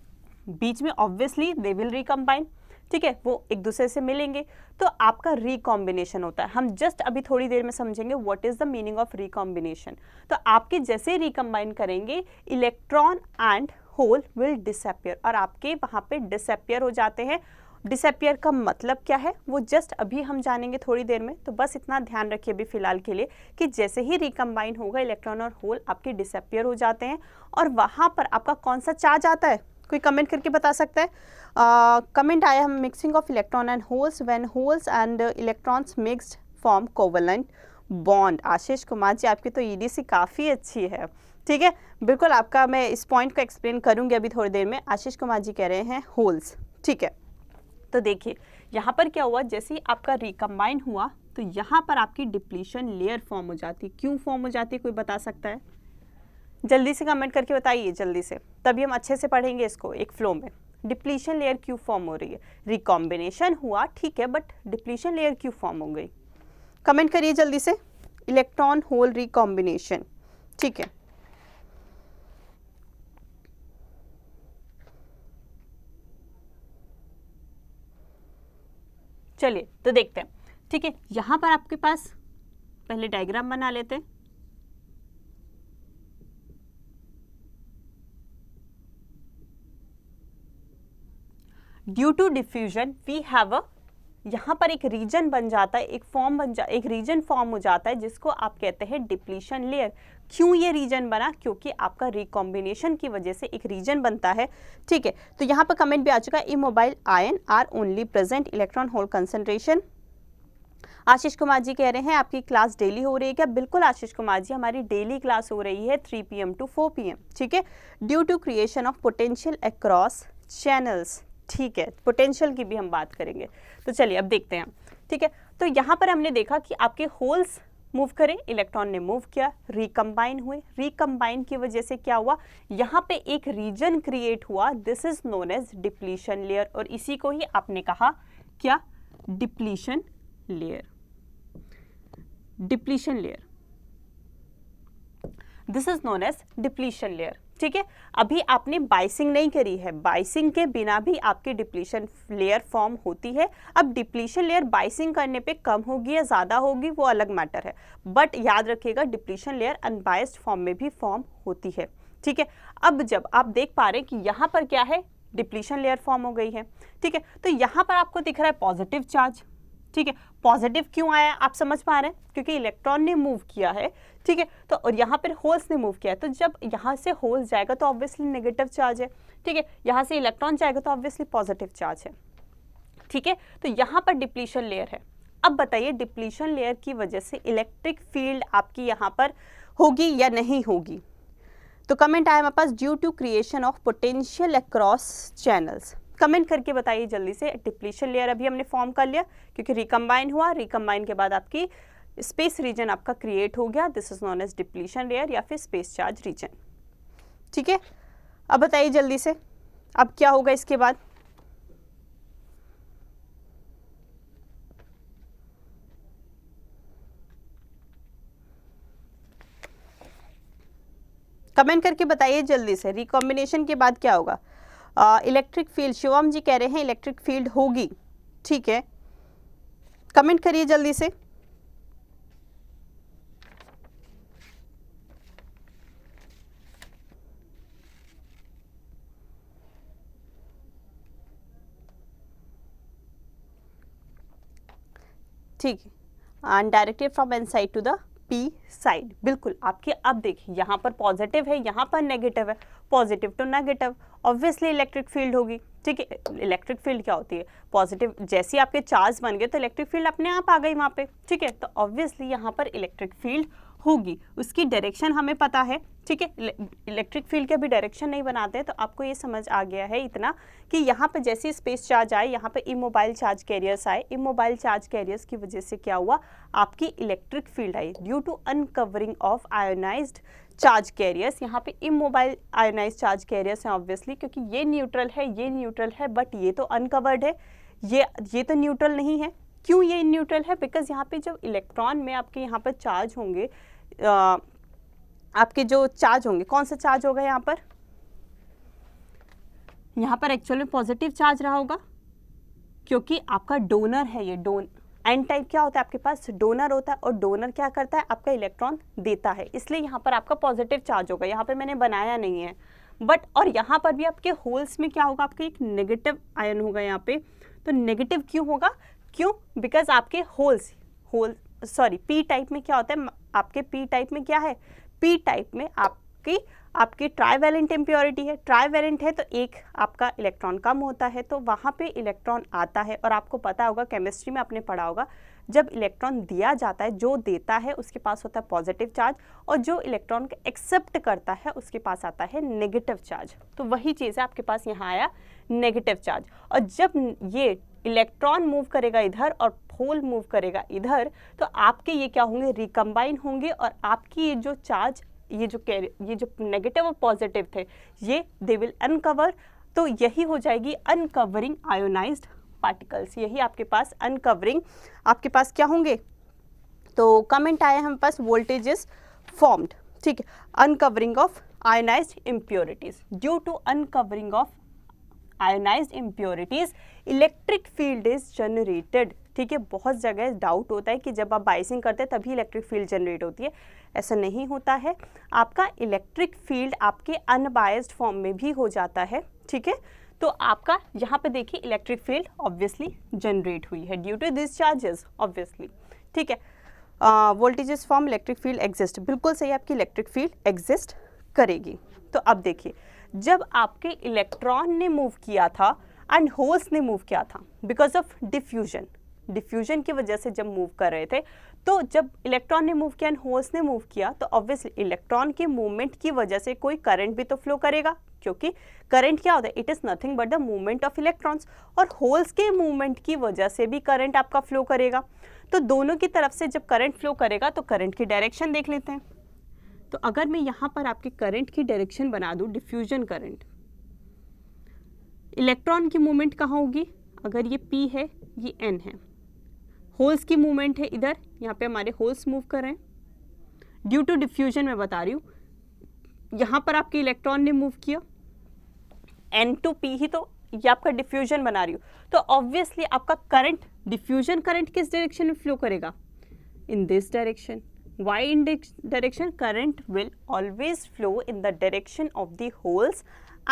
बीच में ऑब्वियसली दे विल रिकम्बाइन ठीक है वो एक दूसरे से मिलेंगे तो आपका रिकॉम्बिनेशन होता है हम जस्ट अभी थोड़ी देर में समझेंगे what is the meaning of recombination तो आपके जैसे रिकम्बाइन करेंगे electron and hole will disappear और आपके वहाँ पे डिसअपियर हो जाते हैं डिसअपियर का मतलब क्या है वो जस्ट अभी हम जानेंगे थोड़ी देर में तो बस इतना ध्यान रखिए अभी फिलहाल के लिए कि जैसे ही रिकम्बाइन होगा इलेक्ट्रॉन और होल आपके डिसअपियर हो जाते हैं और वहाँ पर आपका कौन सा चार्ज आता है कोई कमेंट करके बता सकता है कमेंट आया हम mixing of electron and holes when holes and electrons mixed form covalent bond Ashish Kumar ji आपकी तो ईडी e सी काफ़ी अच्छी है ठीक है बिल्कुल आपका मैं इस पॉइंट को एक्सप्लेन करूंगी अभी थोड़ी देर में आशीष कुमार जी कह रहे हैं होल्स ठीक है तो देखिए यहाँ पर क्या हुआ जैसे आपका रिकम्बाइन हुआ तो यहाँ पर आपकी डिप्लीशन लेयर फॉर्म हो जाती क्यों फॉर्म हो जाती कोई बता सकता है जल्दी से कमेंट करके बताइए जल्दी से तभी हम अच्छे से पढ़ेंगे इसको एक फ्लो में डिप्लीशन लेयर क्यों फॉर्म हो रही है रिकॉम्बिनेशन हुआ ठीक है बट डिप्लीशन लेयर क्यों फॉर्म हो गई कमेंट करिए जल्दी से इलेक्ट्रॉन होल रिकॉम्बिनेशन ठीक है चलिए तो देखते हैं ठीक है यहाँ पर आपके पास पहले डायग्राम बना लेते हैं due to diffusion we have a यहाँ पर एक रीजन बन जाता है एक फॉर्म बन जा एक रीजन फॉर्म हो जाता है जिसको आप कहते हैं डिप्लीशन लेयर क्यों ये रीजन बना क्योंकि आपका रिकॉम्बिनेशन की वजह से एक रीजन बनता है ठीक है तो यहाँ पर कमेंट भी आ चुका है immobile ion are only present electron hole concentration Ashish Kumar ji कह रहे हैं आपकी क्लास डेली हो रही है क्या बिल्कुल आशीष कुमार जी हमारी डेली क्लास हो रही है P M to P M ठीक है due to creation of potential across channels ठीक है पोटेंशियल की भी हम बात करेंगे तो चलिए अब देखते हैं ठीक है तो यहाँ पर हमने देखा कि आपके होल्स मूव करें इलेक्ट्रॉन ने मूव किया रिकम्बाइन हुए रिकम्बाइन की वजह से क्या हुआ यहाँ पे एक रीजन क्रिएट हुआ this is known as depletion layer और इसी को ही आपने कहा क्या depletion layer depletion layer this is known as depletion layer ठीक है अभी आपने बाइसिंग नहीं करी है बाइसिंग के बिना भी आपकी डिप्लीशन लेयर फॉर्म होती है अब डिप्लीशन लेयर बाइसिंग करने पे कम होगी या ज़्यादा होगी वो अलग मैटर है बट याद रखिएगा डिप्लीशन लेयर अनबाइस्ड फॉर्म में भी फॉर्म होती है ठीक है अब जब आप देख पा रहे हैं कि यहाँ पर क्या है डिप्लीशन लेयर फॉर्म हो गई है ठीक है तो यहाँ पर आपको दिख रहा है पॉजिटिव चार्ज ठीक है पॉजिटिव क्यों आया आप समझ पा रहे हैं क्योंकि इलेक्ट्रॉन ने मूव किया है ठीक है तो और यहाँ पर होल्स ने मूव किया है तो जब यहाँ से होल्स जाएगा तो ऑब्वियसली नेगेटिव चार्ज है ठीक है यहाँ से इलेक्ट्रॉन जाएगा तो ऑब्वियसली पॉजिटिव चार्ज है ठीक है तो यहाँ पर डिप्लीशन लेयर है अब बताइए डिप्लीशन लेयर की वजह से इलेक्ट्रिक फील्ड आपकी यहाँ पर होगी या नहीं होगी तो कमेंट आया हमारे पास due to creation of potential across channels comment करके बताइए जल्दी से डिप्लीशन लेयर अभी हमने फॉर्म कर लिया क्योंकि रिकम्बाइन हुआ रिकम्बाइन के बाद आपकी स्पेस रीजन आपका क्रिएट हो गया this is known as depletion layer या फिर स्पेस चार्ज रीजन ठीक है अब बताइए जल्दी से अब क्या होगा इसके बाद कमेंट करके बताइए जल्दी से रिकॉम्बिनेशन के बाद क्या होगा इलेक्ट्रिक फील्ड शिवम जी कह रहे हैं इलेक्ट्रिक फील्ड होगी ठीक है कमेंट करिए जल्दी से ठीक and directed from N side to the P side बिल्कुल आपके अब देखिए यहाँ पर पॉजिटिव है यहाँ पर नेगेटिव है positive to negative obviously electric field होगी ठीक है इलेक्ट्रिक फील्ड क्या होती है पॉजिटिव जैसे आपके चार्ज बन गए तो इलेक्ट्रिक फील्ड अपने आप आ गई वहाँ पे ठीक है तो ऑब्वियसली यहाँ पर इलेक्ट्रिक फील्ड होगी उसकी डायरेक्शन हमें पता है ठीक है इलेक्ट्रिक फील्ड के अभी डायरेक्शन नहीं बनाते हैं तो आपको ये समझ आ गया है इतना कि यहाँ पे जैसे स्पेस चार्ज आए यहाँ पे इमोबाइल चार्ज कैरियर्स आए इमोबाइल चार्ज कैरियर्स की वजह से क्या हुआ आपकी इलेक्ट्रिक फील्ड आई due to uncovering of ionize charge carriers यहाँ पे इमोबाइल आयोनाइज चार्ज कैरियर्स हैं ऑब्वियसली क्योंकि ये न्यूट्रल है ये न्यूट्रल है बट ये तो अनकवर्ड है ये ये तो न्यूट्रल नहीं है क्यों ये न्यूट्रल है बिकॉज यहाँ पे जब इलेक्ट्रॉन में आपके यहाँ पर चार्ज होंगे आपके जो चार्ज होंगे कौन सा चार्ज होगा यहाँ पर यहाँ पर एक्चुअल में पॉजिटिव चार्ज रहा होगा क्योंकि आपका डोनर है ये डोन एन टाइप क्या होता है आपके पास डोनर होता है और डोनर क्या करता है आपका इलेक्ट्रॉन देता है इसलिए यहाँ पर आपका पॉजिटिव चार्ज होगा यहाँ पर मैंने बनाया नहीं है बट और यहाँ पर भी आपके होल्स में क्या होगा आपके एक नेगेटिव आयन होगा यहाँ पे तो नेगेटिव क्यों होगा क्यों बिकॉज आपके holes hole sorry P type में क्या होता है आपके पी टाइप में क्या है पी टाइप में आपकी आपकी ट्राईवेलेंट इम्प्योरिटी है ट्राईवेलेंट है तो एक आपका इलेक्ट्रॉन कम होता है तो वहाँ पे इलेक्ट्रॉन आता है और आपको पता होगा केमिस्ट्री में आपने पढ़ा होगा जब इलेक्ट्रॉन दिया जाता है जो देता है उसके पास होता है पॉजिटिव चार्ज और जो इलेक्ट्रॉन एक्सेप्ट करता है उसके पास आता है नेगेटिव चार्ज तो वही चीज़ है आपके पास यहाँ आया नेगेटिव चार्ज और जब ये इलेक्ट्रॉन मूव करेगा इधर और होल मूव करेगा इधर तो आपके ये क्या होंगे रिकम्बाइन होंगे और आपकी ये जो चार्ज ये जो कैरी ये जो नेगेटिव और पॉजिटिव थे ये दे विल अनकवर तो यही हो जाएगी अनकवरिंग आयोनाइज पार्टिकल्स यही आपके पास अनकवरिंग आपके पास क्या होंगे तो कमेंट आया हमारे पास वोल्टेज इज फॉर्म्ड ठीक है uncovering of ionize impurities due to uncovering of ionized impurities electric field is generated ठीक है बहुत जगह डाउट होता है कि जब आप बाइसिंग करते हैं तभी इलेक्ट्रिक फील्ड जनरेट होती है ऐसा नहीं होता है आपका इलेक्ट्रिक फील्ड आपके अनबायस्ड फॉर्म में भी हो जाता है ठीक है तो आपका यहाँ पे देखिए इलेक्ट्रिक फील्ड ऑब्वियसली जनरेट हुई है due to this charges obviously ठीक है voltage form electric field exist बिल्कुल सही आपकी इलेक्ट्रिक फील्ड एग्जिस्ट करेगी तो अब देखिए जब आपके इलेक्ट्रॉन ने मूव किया था एंड होल्स ने मूव किया था बिकॉज ऑफ डिफ्यूजन डिफ्यूजन की वजह से जब मूव कर रहे थे तो जब इलेक्ट्रॉन ने मूव किया एंड होल्स ने मूव किया तो ऑब्वियसली इलेक्ट्रॉन के मूवमेंट की वजह से कोई करंट भी तो फ्लो करेगा क्योंकि करंट क्या होता है it is nothing but the movement of electrons और होल्स के मूवमेंट की वजह से भी करंट आपका फ्लो करेगा तो दोनों की तरफ से जब करंट फ्लो करेगा तो करंट की डायरेक्शन देख लेते हैं तो अगर मैं यहाँ पर आपके करंट की डायरेक्शन बना दूँ डिफ्यूजन करंट इलेक्ट्रॉन की मूवमेंट कहाँ होगी अगर ये पी है ये एन है होल्स की मूवमेंट है इधर यहाँ पे हमारे होल्स मूव कर रहे हैं ड्यू टू डिफ्यूजन मैं बता रही हूँ यहाँ पर आपके इलेक्ट्रॉन ने मूव किया एन टू पी ही तो ये आपका डिफ्यूजन बना रही हूँ तो ऑब्वियसली आपका करंट डिफ्यूजन करंट किस डायरेक्शन में फ्लो करेगा in this direction y in direction current will always flow in the direction of the holes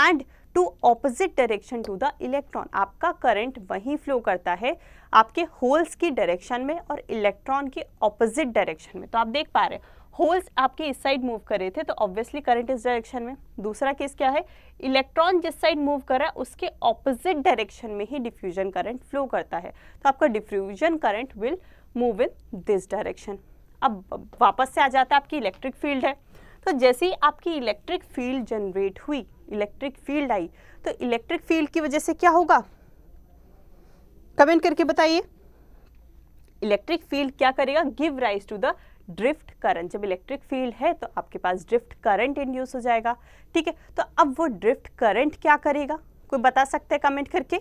and to opposite direction to the electron आपका करंट वहीं फ्लो करता है आपके holes की direction में और इलेक्ट्रॉन के ऑपोजिट डायरेक्शन में तो आप देख पा रहे होल्स आपके इस साइड मूव कर रहे थे तो ऑब्वियसली करंट इस डायरेक्शन में दूसरा केस क्या है इलेक्ट्रॉन जिस साइड मूव कर रहा है उसके ऑपोजिट डायरेक्शन में ही डिफ्यूजन करंट फ्लो करता है तो आपका diffusion current will move in this direction अब वापस से आ जाता है आपकी इलेक्ट्रिक फील्ड है तो जैसे ही आपकी इलेक्ट्रिक फील्ड जनरेट हुई इलेक्ट्रिक फील्ड आई तो इलेक्ट्रिक फील्ड की वजह से क्या होगा कमेंट करके बताइए इलेक्ट्रिक फील्ड क्या करेगा give rise to the drift current जब इलेक्ट्रिक फील्ड है तो आपके पास ड्रिफ्ट करंट इंड्यूस हो जाएगा ठीक है तो अब वो ड्रिफ्ट करंट क्या करेगा कोई बता सकते हैं कमेंट करके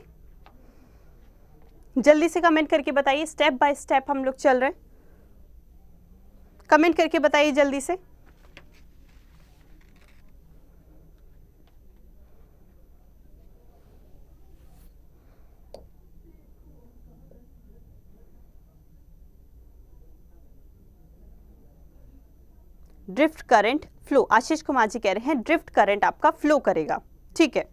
जल्दी से कमेंट करके बताइए स्टेप बाय स्टेप हम लोग चल रहे हैं कमेंट करके बताइए जल्दी से drift current flow Ashish Kumar ji कह रहे हैं ड्रिफ्ट करंट आपका फ्लो करेगा ठीक है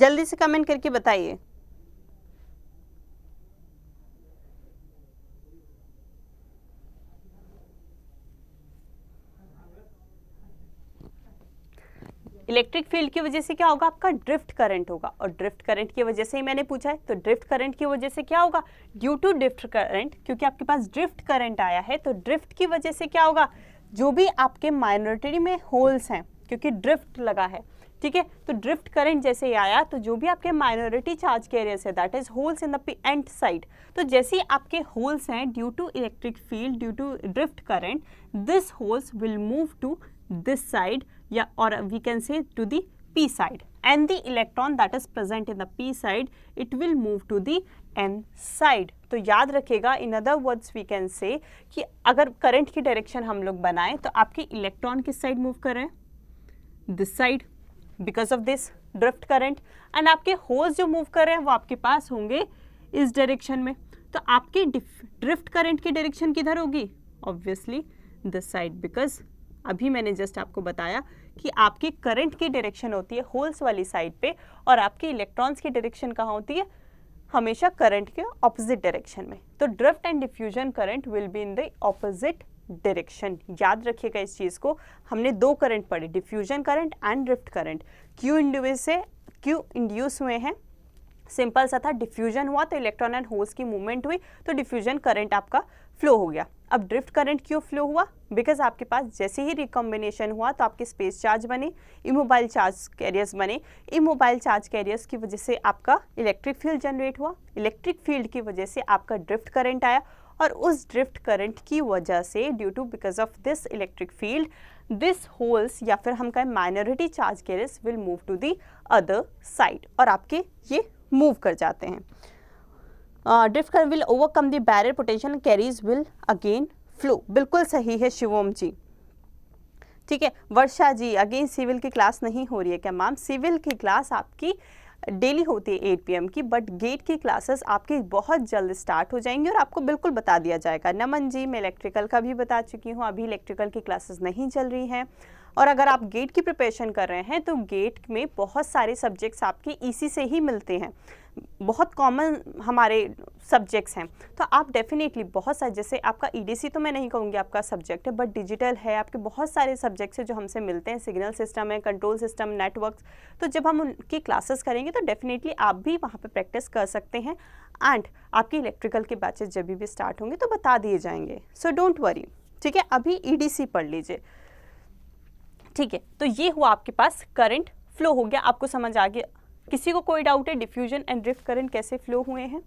जल्दी से कमेंट करके बताइए इलेक्ट्रिक फील्ड की वजह से क्या होगा आपका ड्रिफ्ट करंट होगा और ड्रिफ्ट करंट की वजह से ही मैंने पूछा है तो ड्रिफ्ट करंट की वजह से क्या होगा ड्यू टू ड्रिफ्ट करंट क्योंकि आपके पास ड्रिफ्ट करंट आया है तो ड्रिफ्ट की वजह से क्या होगा जो भी आपके माइनोरिटी में होल्स हैं क्योंकि ड्रिफ्ट लगा है ठीक है तो ड्रिफ्ट करंट जैसे ही आया तो जो भी आपके माइनॉरिटी चार्ज कैरियर्स है that is holes in the N side तो जैसे ही आपके होल्स हैं due to electric field due to drift current this holes will move to this side या और we can say to the P side and the electron that is present in the P side it will move to the N side तो याद रखेगा in other words we can से कि अगर current की direction हम लोग बनाएं तो आपके इलेक्ट्रॉन किस साइड मूव करें this side because of this drift current and आपके होल्स जो मूव कर रहे हैं वो आपके पास होंगे इस डायरेक्शन में तो आपके ड्रिफ्ट करंट की डायरेक्शन किधर होगी ऑब्वियसली दिस साइड बिकॉज अभी मैंने जस्ट आपको बताया कि आपके करंट की डायरेक्शन होती है होल्स वाली साइड पे और आपके इलेक्ट्रॉन्स की डायरेक्शन कहाँ होती है हमेशा करंट के ऑपोजिट डायरेक्शन में तो drift and diffusion current will be in the opposite direction याद रखिएगा इस चीज़ को हमने दो करंट पढ़े diffusion current and drift current क्यू इंड्यूस से क्यू इंड्यूस हुए हैं सिंपल सा था डिफ्यूजन हुआ तो इलेक्ट्रॉन एंड होल्स की मूवमेंट हुई तो डिफ्यूजन करंट आपका फ्लो हो गया अब ड्रिफ्ट करंट क्यों फ्लो हुआ बिकॉज आपके पास जैसे ही रिकॉम्बिनेशन हुआ तो आपके स्पेस चार्ज बने इमोबाइल चार्ज कैरियर्स बने इमोबाइल चार्ज कैरियर्स की वजह से आपका इलेक्ट्रिक फील्ड जनरेट हुआ इलेक्ट्रिक फील्ड की वजह से आपका ड्रिफ्ट करंट आया और उस ड्रिफ्ट करंट की वजह से due to because of this electric field this holes या फिर हम कहें minority charge carriers will move to the other side और आपके ये मूव कर जाते हैं drift current will overcome the barrier potential carries will again flow बिल्कुल सही है शिवोम जी ठीक है वर्षा जी अगेन सिविल की क्लास नहीं हो रही है क्या मैम सिविल की क्लास आपकी डेली होती है 8 पीएम की बट गेट की क्लासेस आपकी बहुत जल्द स्टार्ट हो जाएंगी और आपको बिल्कुल बता दिया जाएगा नमन जी मैं इलेक्ट्रिकल का भी बता चुकी हूँ अभी इलेक्ट्रिकल की क्लासेस नहीं चल रही हैं और अगर आप गेट की प्रिपरेशन कर रहे हैं तो गेट में बहुत सारे सब्जेक्ट्स आपके ई e से ही मिलते हैं बहुत कॉमन हमारे सब्जेक्ट्स हैं तो आप डेफिनेटली बहुत सारे जैसे आपका ईडीसी e तो मैं नहीं कहूँगी आपका सब्जेक्ट है बट डिजिटल है आपके बहुत सारे सब्जेक्ट्स हैं जो हमसे मिलते हैं सिग्नल सिस्टम है कंट्रोल सिस्टम नेटवर्क्स तो जब हम उनकी क्लासेस करेंगे तो डेफिनेटली आप भी वहाँ पर प्रैक्टिस कर सकते हैं एंड आपके इलेक्ट्रिकल के बैचेज जब भी स्टार्ट होंगे तो बता दिए जाएंगे सो डोंट वरी ठीक है अभी ई e पढ़ लीजिए ठीक है तो ये हुआ आपके पास करंट फ्लो हो गया आपको समझ आ गया किसी को कोई डाउट है डिफ्यूजन एंड ड्रिफ्ट करंट कैसे फ्लो हुए हैं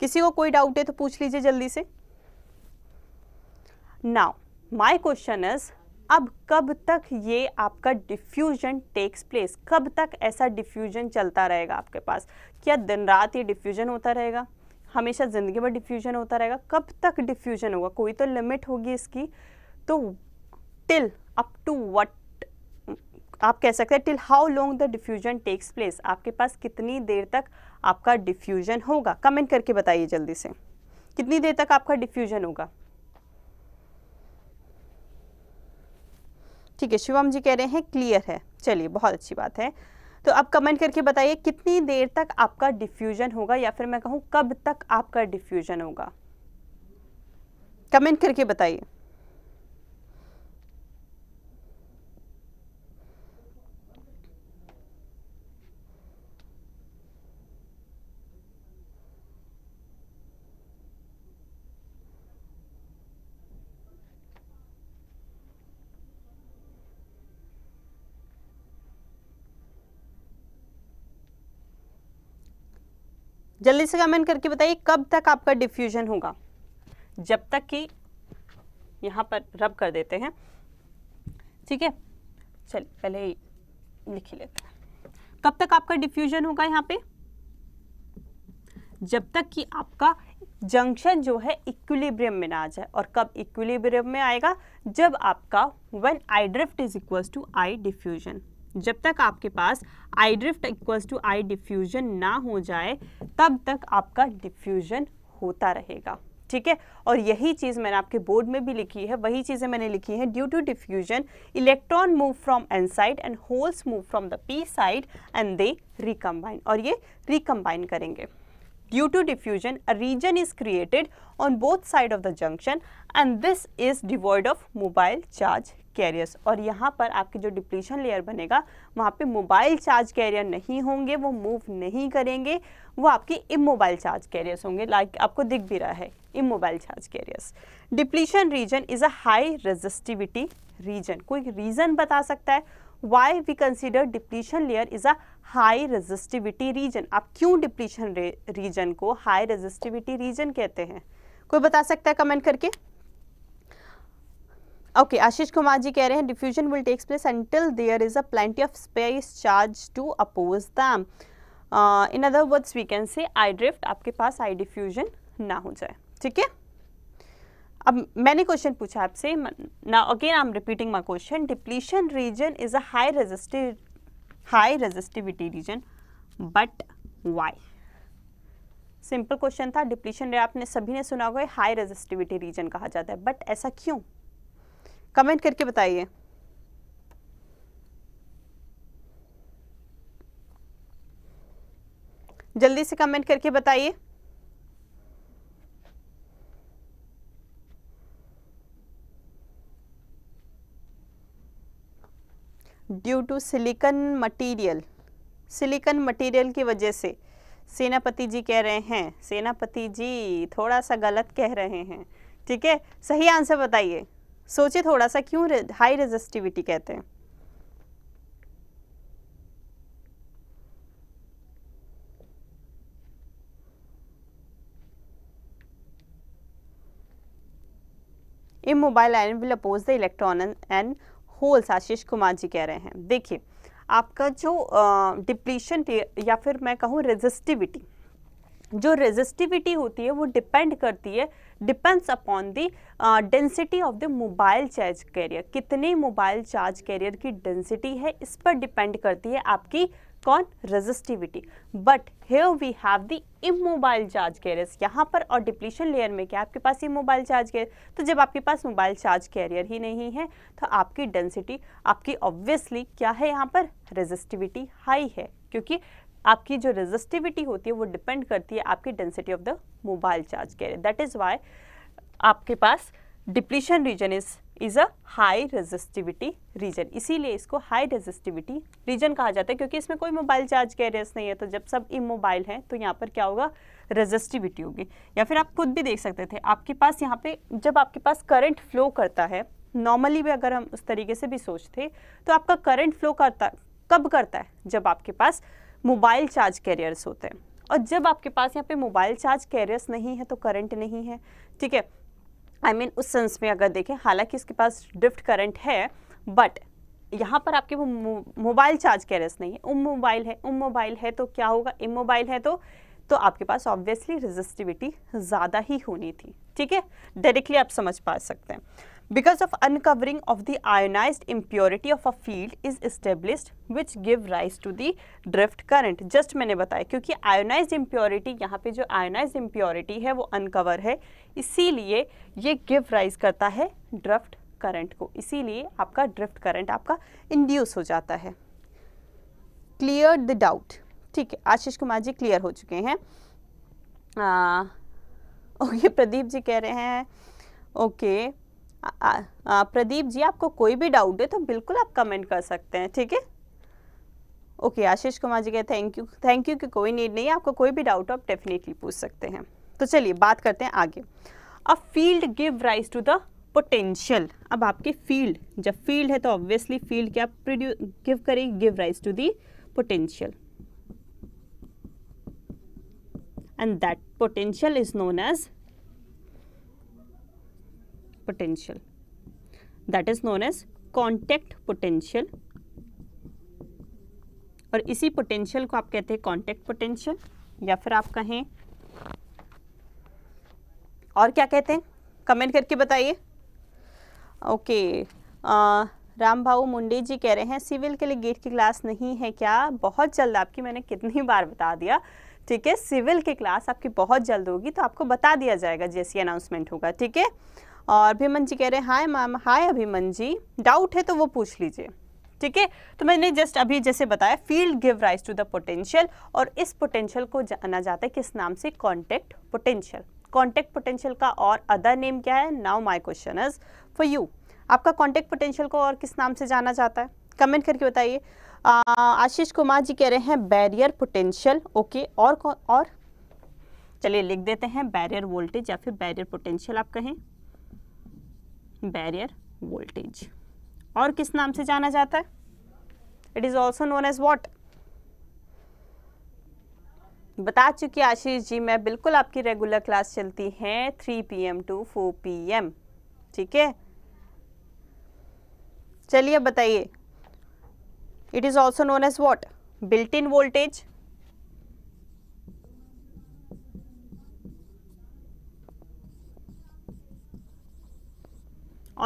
किसी को कोई डाउट है तो पूछ लीजिए जल्दी से नाउ माय क्वेश्चन इज अब कब तक ये आपका डिफ्यूजन टेक्स प्लेस कब तक ऐसा डिफ्यूजन चलता रहेगा आपके पास क्या दिन रात ये डिफ्यूजन होता रहेगा हमेशा ज़िंदगी भर डिफ्यूजन होता रहेगा कब तक डिफ्यूजन होगा कोई तो लिमिट होगी इसकी तो टिल अप टू वट आप कह सकते हैं till how long the diffusion takes place आपके पास कितनी देर तक आपका डिफ्यूजन होगा कमेंट करके बताइए जल्दी से कितनी देर तक आपका डिफ्यूजन होगा ठीक है शिवम जी कह रहे हैं क्लियर है चलिए बहुत अच्छी बात है तो आप कमेंट करके बताइए कितनी देर तक आपका डिफ्यूजन होगा या फिर मैं कहूं कब तक आपका डिफ्यूजन होगा कमेंट करके बताइए जल्दी से कमेंट करके बताइए कब तक आपका डिफ्यूजन होगा जब तक कि यहाँ पर रब कर देते हैं ठीक है चल पहले लिख लेते हैं कब तक आपका डिफ्यूजन होगा यहाँ पे जब तक कि आपका जंक्शन जो है इक्विलिब्रियम में ना आ जाए और कब इक्विलिब्रियम में आएगा जब आपका when I drift is equals to I diffusion जब तक आपके पास I drift equals to I diffusion ना हो जाए तब तक आपका डिफ्यूजन होता रहेगा ठीक है और यही चीज़ मैंने आपके बोर्ड में भी लिखी है वही चीज़ें मैंने लिखी है due to diffusion electron move from N side and holes move from the P side and they recombine और ये रिकम्बाइन करेंगे due to diffusion a region is created on both side of the junction and this is devoid of mobile charge carriers और यहाँ पर आपके जो depletion layer बनेगा वहाँ पे मोबाइल चार्ज कैरियर नहीं होंगे वो मूव नहीं करेंगे वो आपके इमोबाइल चार्ज कैरियर्स होंगे लाइक आपको दिख भी रहा है immobile charge carriers depletion region is a high resistivity region कोई रीज़न बता सकता है why we consider depletion layer is a high resistivity region आप क्यों डिप्लीशन रीजन को हाई रेजिस्टिविटी रीजन कहते हैं कोई बता सकता है कमेंट करके ओके आशीष कुमार जी कह रहे हैं diffusion will takes place until there is a plenty of space charge to oppose them in other words we can say I drift आपके पास आई डिफ्यूजन ना हो जाए ठीक है अब मैंने क्वेश्चन पूछा आपसे ना again I am repeating my question depletion region is a high resistive high resistivity region but why simple question था डिप्लीशन आपने सभी ने सुना होगा हाई रेजिस्टिविटी रीजन कहा जाता है बट ऐसा क्यों कमेंट करके बताइए जल्दी से कमेंट करके बताइए due to silicon material silicon material की वजह से सेनापति जी कह रहे हैं सेनापति जी थोड़ा सा गलत कह रहे हैं ठीक है सही आंसर बताइए सोचिए थोड़ा सा क्यों हाई रेजिस्टिविटी कहते हैं immobile iron will oppose the electron and holes Ashish Kumar ji कह रहे हैं देखिए आपका जो डिप्लीशन uh, या फिर मैं कहूँ रेजिस्टिविटी जो रेजिस्टिविटी होती है वो डिपेंड करती है depends upon the density of the mobile charge carrier कितने मोबाइल चार्ज कैरियर की डेंसिटी है इस पर डिपेंड करती है आपकी कौन resistivity but here we have the immobile charge carrier यहाँ पर और डिप्लीशन लेयर में क्या आपके पास इमोबाइल चार्ज कैरियर तो जब आपके पास मोबाइल चार्ज कैरियर ही नहीं है तो आपकी डेंसिटी आपकी ऑब्वियसली क्या है यहाँ पर रेजिस्टिविटी हाई है क्योंकि आपकी जो रेजिस्टिविटी होती है वो डिपेंड करती है आपकी density of the mobile charge carrier that is why आपके पास depletion region is is a high resistivity region इसीलिए इसको हाई रेजिस्टिविटी रीजन कहा जाता है क्योंकि इसमें कोई मोबाइल चार्ज कैरियर्स नहीं है तो जब सब इमोबाइल हैं तो यहाँ पर क्या होगा रेजिस्टिविटी होगी या फिर आप खुद भी देख सकते थे आपके पास यहाँ पे जब आपके पास करंट फ्लो करता है नॉर्मली भी अगर हम उस तरीके से भी सोचते तो आपका करंट फ्लो करता कब करता है जब आपके पास मोबाइल चार्ज कैरियर्स होते हैं और जब आपके पास यहाँ पे मोबाइल चार्ज कैरियर्स नहीं है तो करंट नहीं है ठीक है आई मीन उस सेंस में अगर देखें हालांकि इसके पास ड्रिफ्ट करंट है बट यहाँ पर आपके वो मोबाइल चार्ज कैरियर्स नहीं है उम मोबाइल है उम मोबाइल है तो क्या होगा इम मोबाइल है तो तो आपके पास ऑब्वियसली रेजिस्टिविटी ज़्यादा ही होनी थी ठीक है डायरेक्टली आप समझ पा सकते हैं because of uncovering of the ionized impurity of a field is established which give rise to the drift current just मैंने बताया क्योंकि ionized impurity यहाँ पे जो ionized impurity है वो uncover है इसीलिए ये give rise करता है drift current को इसीलिए आपका drift current आपका induce हो जाता है clear the doubt ठीक है आशीष कुमार जी क्लियर हो चुके हैं ओके प्रदीप जी कह रहे हैं ओके okay, आ, आ, प्रदीप जी आपको कोई भी डाउट है तो बिल्कुल आप कमेंट कर सकते हैं ठीक है ओके आशीष कुमार जी कहते थैंक यू थैंक यू कि कोई नीड नहीं है आपको कोई भी डाउट आप डेफिनेटली पूछ सकते हैं तो चलिए बात करते हैं आगे a field give rise to the potential अब आपके फील्ड जब फील्ड है तो ऑब्वियसली फील्ड क्या प्रोड्यू गिव करेगी give rise to the potential and that potential is known as potential that is known as contact potential और इसी potential को आप कहते हैं कांटेक्ट पोटेंशियल या फिर आप कहें और क्या कहते हैं कमेंट करके बताइए ओके राम भाऊ मुंडे जी कह रहे हैं सिविल के लिए गेट की क्लास नहीं है क्या बहुत जल्द आपकी मैंने कितनी बार बता दिया ठीक है सिविल की क्लास आपकी बहुत जल्द होगी तो आपको बता दिया जाएगा जैसी अनाउंसमेंट होगा ठीक है और अभिमन जी कह रहे हैं हाय मैम हाय अभिमन जी डाउट है तो वो पूछ लीजिए ठीक है तो मैंने जस्ट अभी जैसे बताया field give rise to the potential और इस पोटेंशियल को जाना जाता है किस नाम से कॉन्टेक्ट पोटेंशियल कॉन्टेक्ट पोटेंशियल का और अदर नेम क्या है now my question is for you आपका कॉन्टेक्ट पोटेंशियल को और किस नाम से जाना जाता है कमेंट करके बताइए आशीष कुमार जी कह रहे हैं बैरियर पोटेंशियल ओके और और चलिए लिख देते हैं बैरियर वोल्टेज या फिर बैरियर पोटेंशियल आप कहें बैरियर वोल्टेज और किस नाम से जाना जाता है it is also known as what बता चुकी आशीष जी मैं बिल्कुल आपकी रेगुलर क्लास चलती है थ्री पी एम टू फोर पी एम ठीक है चलिए बताइए it is also known as what built in voltage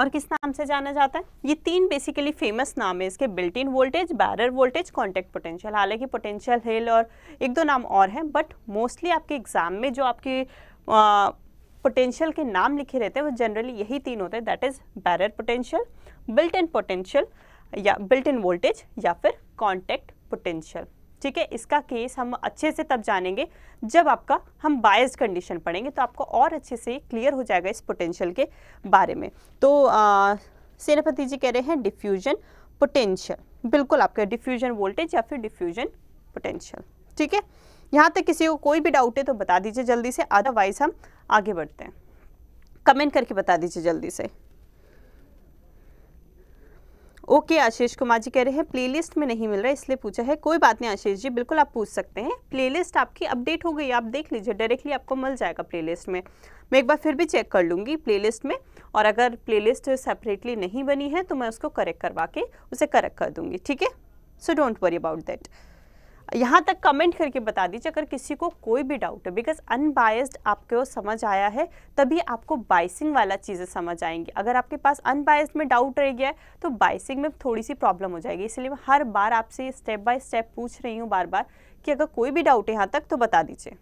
और किस नाम से जाना जाता है ये तीन बेसिकली फेमस नाम है इसके built in voltage barrier voltage contact potential हालांकि पोटेंशियल हिल और एक दो नाम और हैं बट मोस्टली आपके एग्जाम में जो आपके पोटेंशियल के नाम लिखे रहते हैं वो जनरली यही तीन होते हैं that is barrier potential built in potential या बिल्ट इन वोल्टेज या फिर कॉन्टैक्ट पोटेंशियल ठीक है इसका केस हम अच्छे से तब जानेंगे जब आपका हम बायस कंडीशन पढ़ेंगे तो आपको और अच्छे से क्लियर हो जाएगा इस पोटेंशियल के बारे में तो सेनापति जी कह रहे हैं डिफ्यूजन पोटेंशियल बिल्कुल आपका डिफ्यूजन वोल्टेज या फिर डिफ्यूजन पोटेंशियल ठीक है यहाँ तक किसी को कोई भी डाउट है तो बता दीजिए जल्दी से अदरवाइज हम आगे बढ़ते हैं कमेंट करके बता दीजिए जल्दी से ओके आशीष कुमार जी कह रहे हैं प्लेलिस्ट में नहीं मिल रहा इसलिए पूछा है कोई बात नहीं आशीष जी बिल्कुल आप पूछ सकते हैं प्लेलिस्ट आपकी अपडेट हो गई आप देख लीजिए डायरेक्टली आपको मिल जाएगा प्लेलिस्ट में मैं एक बार फिर भी चेक कर लूँगी प्लेलिस्ट में और अगर प्लेलिस्ट सेपरेटली नहीं बनी है तो मैं उसको करेक्ट करवा के उसे करेक्ट कर दूँगी ठीक है so don't worry about that यहाँ तक कमेंट करके बता दीजिए अगर किसी को कोई भी डाउट है बिकॉज अनबायस्ड आपको समझ आया है तभी आपको बाइसिंग वाला चीज़ें समझ आएंगी अगर आपके पास अनबायस्ड में डाउट रह गया है तो बाइसिंग में थोड़ी सी प्रॉब्लम हो जाएगी इसलिए मैं हर बार आपसे स्टेप बाय स्टेप पूछ रही हूँ बार बार कि अगर कोई भी डाउट है यहाँ तक तो बता दीजिए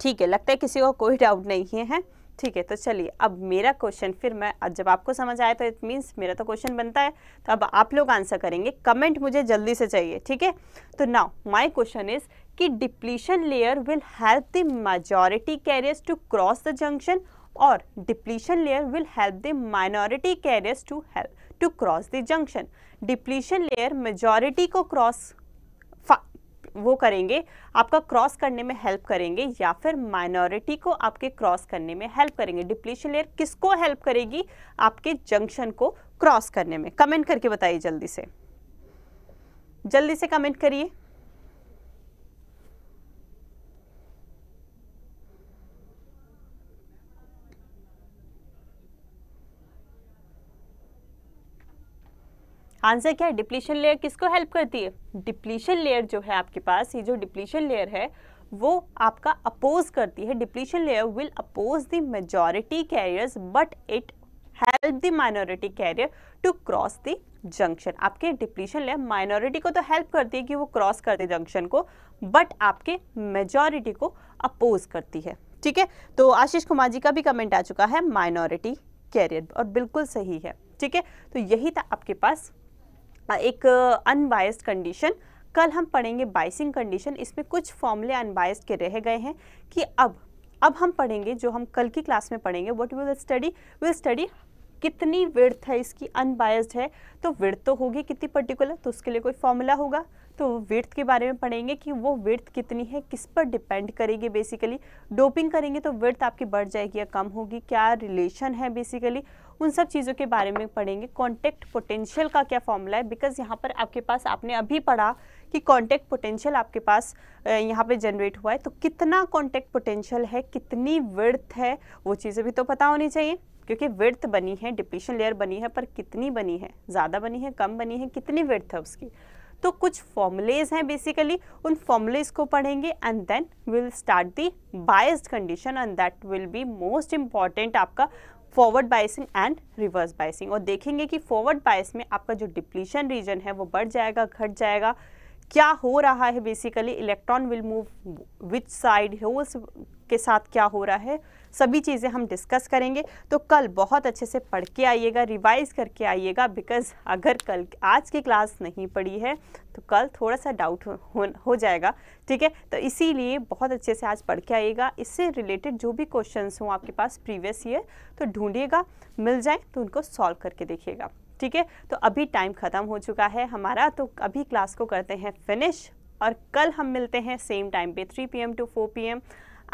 ठीक है लगता है किसी को कोई डाउट नहीं है, है? ठीक है तो चलिए अब मेरा क्वेश्चन फिर मैं जब आपको समझ आया तो इट मीन्स मेरा तो क्वेश्चन बनता है तो अब आप लोग आंसर करेंगे कमेंट मुझे जल्दी से चाहिए ठीक है तो नाउ माय क्वेश्चन इज कि depletion layer will help the majority carriers to cross the junction और depletion layer will help the minority carriers to help to cross the junction depletion layer majority को cross वो करेंगे आपका cross करने में help करेंगे या फिर माइनॉरिटी को आपके क्रॉस करने में हेल्प करेंगे डिप्लीशन लेयर किसको हेल्प करेगी आपके जंक्शन को क्रॉस करने में कमेंट करके बताइए जल्दी से जल्दी से कमेंट करिए आंसर क्या है डिप्लीशन लेयर किसको हेल्प करती है डिप्लीशन लेयर जो है आपके पास ये जो डिप्लीशन लेयर है वो आपका अपोज करती है depletion layer will oppose the majority carriers but it help the minority carrier to cross the junction आपके डिप्लीशन लेयर माइनॉरिटी को तो हेल्प करती है कि वो क्रॉस करते जंक्शन को बट आपके मेजॉरिटी को अपोज करती है ठीक है तो आशीष कुमार जी का भी कमेंट आ चुका है माइनॉरिटी कैरियर और बिल्कुल सही है ठीक है तो यही था आपके पास एक अनबायस्ड कंडीशन कल हम पढ़ेंगे बाइसिंग कंडीशन इसमें कुछ फॉर्मूले अनबायस्ड के रह गए हैं कि अब अब हम पढ़ेंगे जो हम कल की क्लास में पढ़ेंगे what will study will study कितनी विर्थ है इसकी अनबायस्ड है तो विर्थ तो होगी कितनी पर्टिकुलर तो उसके लिए कोई फॉर्मूला होगा तो विर्थ के बारे में पढ़ेंगे कि वो विर्थ कितनी है किस पर डिपेंड करेगी बेसिकली डोपिंग करेंगे तो विर्थ आपकी बढ़ जाएगी या कम होगी क्या रिलेशन है बेसिकली उन सब चीज़ों के बारे में पढ़ेंगे कॉन्टैक्ट पोटेंशियल का क्या फॉर्मूला है बिकॉज यहाँ पर आपके पास आपने अभी पढ़ा कि कॉन्टैक्ट पोटेंशियल आपके पास यहाँ पे जनरेट हुआ है तो कितना कॉन्टैक्ट पोटेंशियल है कितनी वर्थ है वो चीज़ें भी तो पता होनी चाहिए क्योंकि वर्थ बनी है डिप्लीशन लेयर बनी है पर कितनी बनी है ज़्यादा बनी है कम बनी है कितनी वर्थ है उसकी तो कुछ फॉर्मुलेज हैं बेसिकली उन फॉर्मुलेज को पढ़ेंगे and then will start the biased condition and that will be most important आपका forward biasing and reverse biasing और देखेंगे कि फॉरवर्ड बायस में आपका जो डिप्लीशन रीजन है वो बढ़ जाएगा घट जाएगा क्या हो रहा है basically electron will move which side holes के साथ क्या हो रहा है सभी चीज़ें हम डिस्कस करेंगे तो कल बहुत अच्छे से पढ़ के आइएगा रिवाइज़ करके आइएगा बिकॉज़ अगर कल आज की क्लास नहीं पढ़ी है तो कल थोड़ा सा डाउट हो, हो, जाएगा ठीक है तो इसीलिए बहुत अच्छे से आज पढ़ के आइएगा इससे रिलेटेड जो भी क्वेश्चन हों आपके पास प्रीवियस ईयर तो ढूंढिएगा मिल जाए तो उनको सॉल्व करके देखिएगा ठीक है तो अभी टाइम ख़त्म हो चुका है हमारा तो अभी क्लास को करते हैं फिनिश और कल हम मिलते हैं सेम टाइम पे 3 PM to 4 PM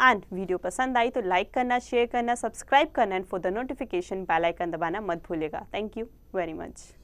and video पसंद आई तो लाइक करना शेयर करना सब्सक्राइब करना and for the notification bell icon दबाना मत भूलिएगा थैंक यू वेरी मच